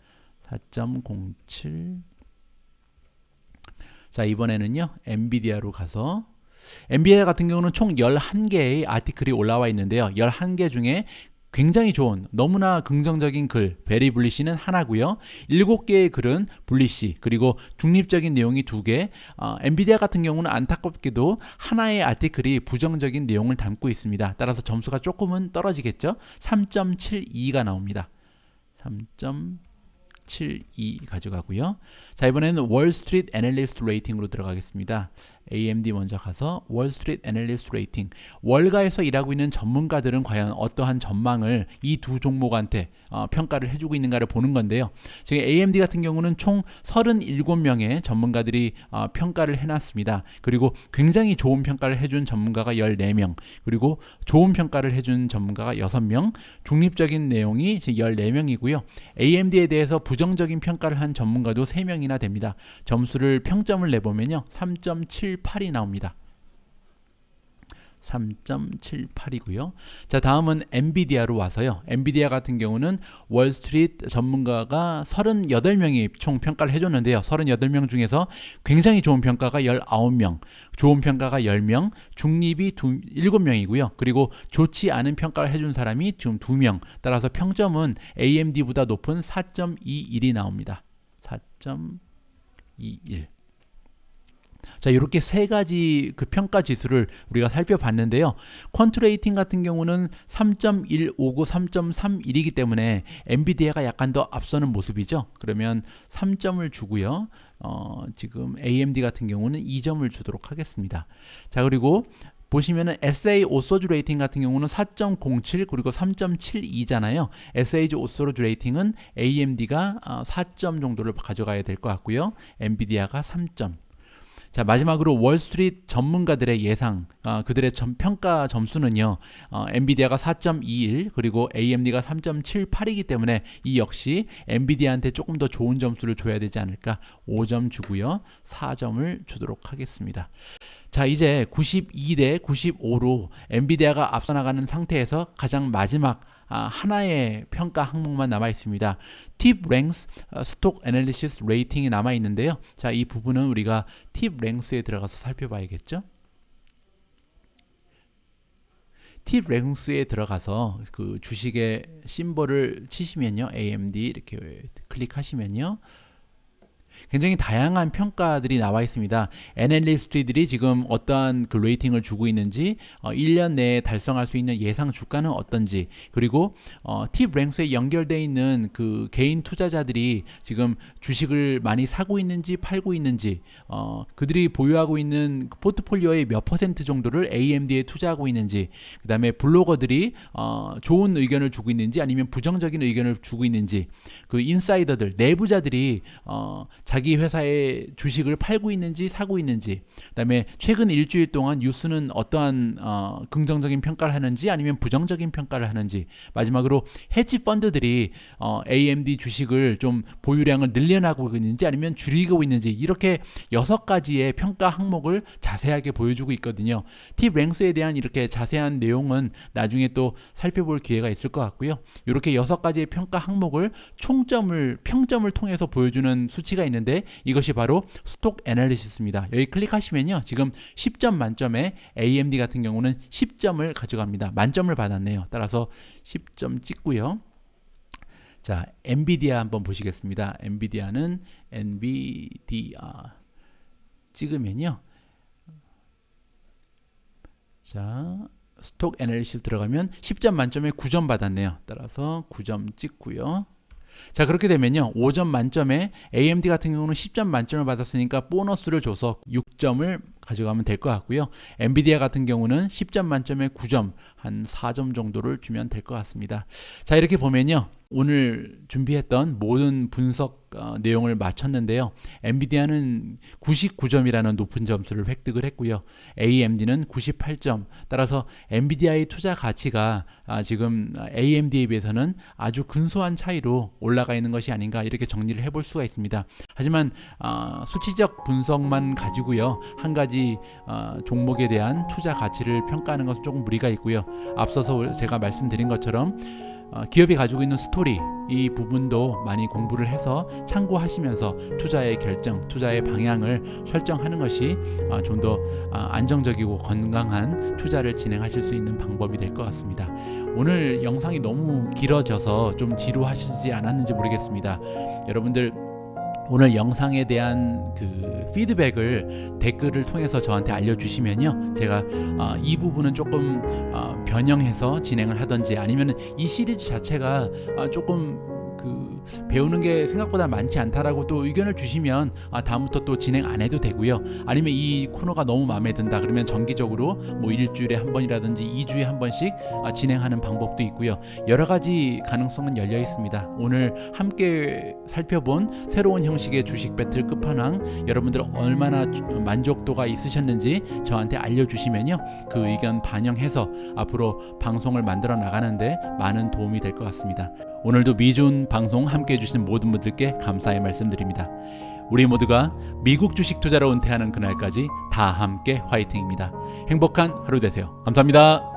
4.07자 이번에는요 엔비디아로 가서 엔비디아 같은 경우는 총 11개의 아티클이 올라와 있는데요. 11개 중에 굉장히 좋은 너무나 긍정적인 글 베리 블리시는 하나고요. 일곱 개의 글은 블리시 그리고 중립적인 내용이 두 개. 어, 엔비디아 같은 경우는 안타깝게도 하나의 아티클이 부정적인 내용을 담고 있습니다. 따라서 점수가 조금은 떨어지겠죠. 3.72가 나옵니다. 3.72 가져가고요. 자 이번에는 월스트리트 애널리스트 레이팅으로 들어가겠습니다. AMD 먼저 가서 월스트리트 애널리스트 레이팅 월가에서 일하고 있는 전문가들은 과연 어떠한 전망을 이 두 종목한테 어, 평가를 해주고 있는가를 보는 건데요. 지금 AMD 같은 경우는 총 37명의 전문가들이 어, 평가를 해놨습니다. 그리고 굉장히 좋은 평가를 해준 전문가가 14명 그리고 좋은 평가를 해준 전문가가 6명 중립적인 내용이 14명이고요. AMD에 대해서 부정적인 평가를 한 전문가도 3명이 이상이나 됩니다. 점수를 평점을 내보면요. 3.78이 나옵니다. 3.78이고요. 자 다음은 엔비디아로 와서요. 엔비디아 같은 경우는 월스트리트 전문가가 38명이 총 평가를 해줬는데요. 38명 중에서 굉장히 좋은 평가가 19명, 좋은 평가가 10명, 중립이 2, 7명이고요. 그리고 좋지 않은 평가를 해준 사람이 지금 2명, 따라서 평점은 AMD보다 높은 4.21이 나옵니다. 자, 이렇게 세 가지 그 평가 지수를 우리가 살펴봤는데요. 컨트레이팅 같은 경우는 3.159, 3.31이기 때문에 엔비디아가 약간 더 앞서는 모습이죠. 그러면 3점을 주고요. 어, 지금 AMD 같은 경우는 2점을 주도록 하겠습니다. 자, 그리고 보시면은 SA 오소주 레이팅 같은 경우는 4.07 그리고 3.72잖아요. s a 오소주 레이팅은 AMD가 4점 어, 정도를 가져가야 될 것 같고요. 엔비디아가 3점 자 마지막으로 월스트리트 전문가들의 예상 어, 그들의 점, 평가 점수는요 어, 엔비디아가 4.21 그리고 AMD가 3.78이기 때문에 이 역시 엔비디아한테 조금 더 좋은 점수를 줘야 되지 않을까 5점 주고요 4점을 주도록 하겠습니다 자 이제 92대 95로 엔비디아가 앞서 나가는 상태에서 가장 마지막 아, 하나의 평가 항목만 남아 있습니다. 팁 랭스 스톡 애널리시스 레이팅이 남아 있는데요. 자, 이 부분은 우리가 팁 랭스에 들어가서 살펴봐야겠죠? 팁 랭스에 들어가서 그 주식의 심볼을 치시면요. AMD 이렇게 클릭하시면요. 굉장히 다양한 평가들이 나와 있습니다. 애널리스트들이 지금 어떠한 그 레이팅을 주고 있는지, 어, 1년 내에 달성할 수 있는 예상 주가는 어떤지, 그리고 어, 팁 랭스에 연결돼 있는 그 개인 투자자들이 지금 주식을 많이 사고 있는지 팔고 있는지, 어, 그들이 보유하고 있는 포트폴리오의 몇 퍼센트 정도를 AMD에 투자하고 있는지, 그 다음에 블로거들이 어, 좋은 의견을 주고 있는지 아니면 부정적인 의견을 주고 있는지, 그 인사이더들 내부자들이 어, 자기 회사의 주식을 팔고 있는지 사고 있는지 그다음에 최근 일주일 동안 뉴스는 어떠한 어, 긍정적인 평가를 하는지 아니면 부정적인 평가를 하는지 마지막으로 해지 펀드들이 어, AMD 주식을 좀 보유량을 늘려나고 있는지 아니면 줄이고 있는지 이렇게 여섯 가지의 평가 항목을 자세하게 보여주고 있거든요. 팁 랭스에 대한 이렇게 자세한 내용은 나중에 또 살펴볼 기회가 있을 것 같고요. 이렇게 여섯 가지의 평가 항목을 총점을 평점을 통해서 보여주는 수치가 있는 있는데 이것이 바로 스톡 애널리시스입니다. 여기 클릭하시면요. 지금 10점 만점에 AMD 같은 경우는 10점을 가져갑니다. 만점을 받았네요. 따라서 10점 찍고요. 자, 엔비디아 한번 보시겠습니다. 엔비디아는 엔비디아 찍으면요. 자, 스톡 애널리시스 들어가면 10점 만점에 9점 받았네요. 따라서 9점 찍고요. 자 그렇게 되면요 5점 만점에 AMD 같은 경우는 10점 만점을 받았으니까 보너스를 줘서 6점을 가져가면 될 것 같고요 엔비디아 같은 경우는 10점 만점에 9점 한 4점 정도를 주면 될 것 같습니다 자 이렇게 보면요 오늘 준비했던 모든 분석 어, 내용을 마쳤는데요. 엔비디아는 99점이라는 높은 점수를 획득을 했고요. AMD는 98점. 따라서 엔비디아의 투자 가치가 아, 지금 AMD에 비해서는 아주 근소한 차이로 올라가 있는 것이 아닌가 이렇게 정리를 해볼 수가 있습니다. 하지만 아, 수치적 분석만 가지고요. 한 가지 어, 종목에 대한 투자 가치를 평가하는 것은 조금 무리가 있고요. 앞서서 제가 말씀드린 것처럼 어, 기업이 가지고 있는 스토리 이 부분도 많이 공부를 해서 참고하시면서 투자의 결정, 투자의 방향을 설정하는 것이 어, 좀더 어, 안정적이고 건강한 투자를 진행하실 수 있는 방법이 될 것 같습니다. 오늘 영상이 너무 길어져서 좀 지루하시지 않았는지 모르겠습니다. 여러분들 오늘 영상에 대한 그 피드백을 댓글을 통해서 저한테 알려주시면요. 제가 어, 이 부분은 조금 어, 변형해서 진행을 하던지 아니면 이 시리즈 자체가 어, 조금 배우는 게 생각보다 많지 않다라고 또 의견을 주시면 아, 다음부터 또 진행 안 해도 되고요. 아니면 이 코너가 너무 마음에 든다 그러면 정기적으로 뭐 일주일에 한 번이라든지 2주에 한 번씩 아, 진행하는 방법도 있고요. 여러 가지 가능성은 열려 있습니다. 오늘 함께 살펴본 새로운 형식의 주식 배틀 끝판왕 여러분들 얼마나 만족도가 있으셨는지 저한테 알려주시면요. 그 의견 반영해서 앞으로 방송을 만들어 나가는데 많은 도움이 될 것 같습니다. 오늘도 미존 방송 함께 해주신 모든 분들께 감사의 말씀드립니다. 우리 모두가 미국 주식 투자로 은퇴하는 그날까지 다 함께 화이팅입니다. 행복한 하루 되세요. 감사합니다.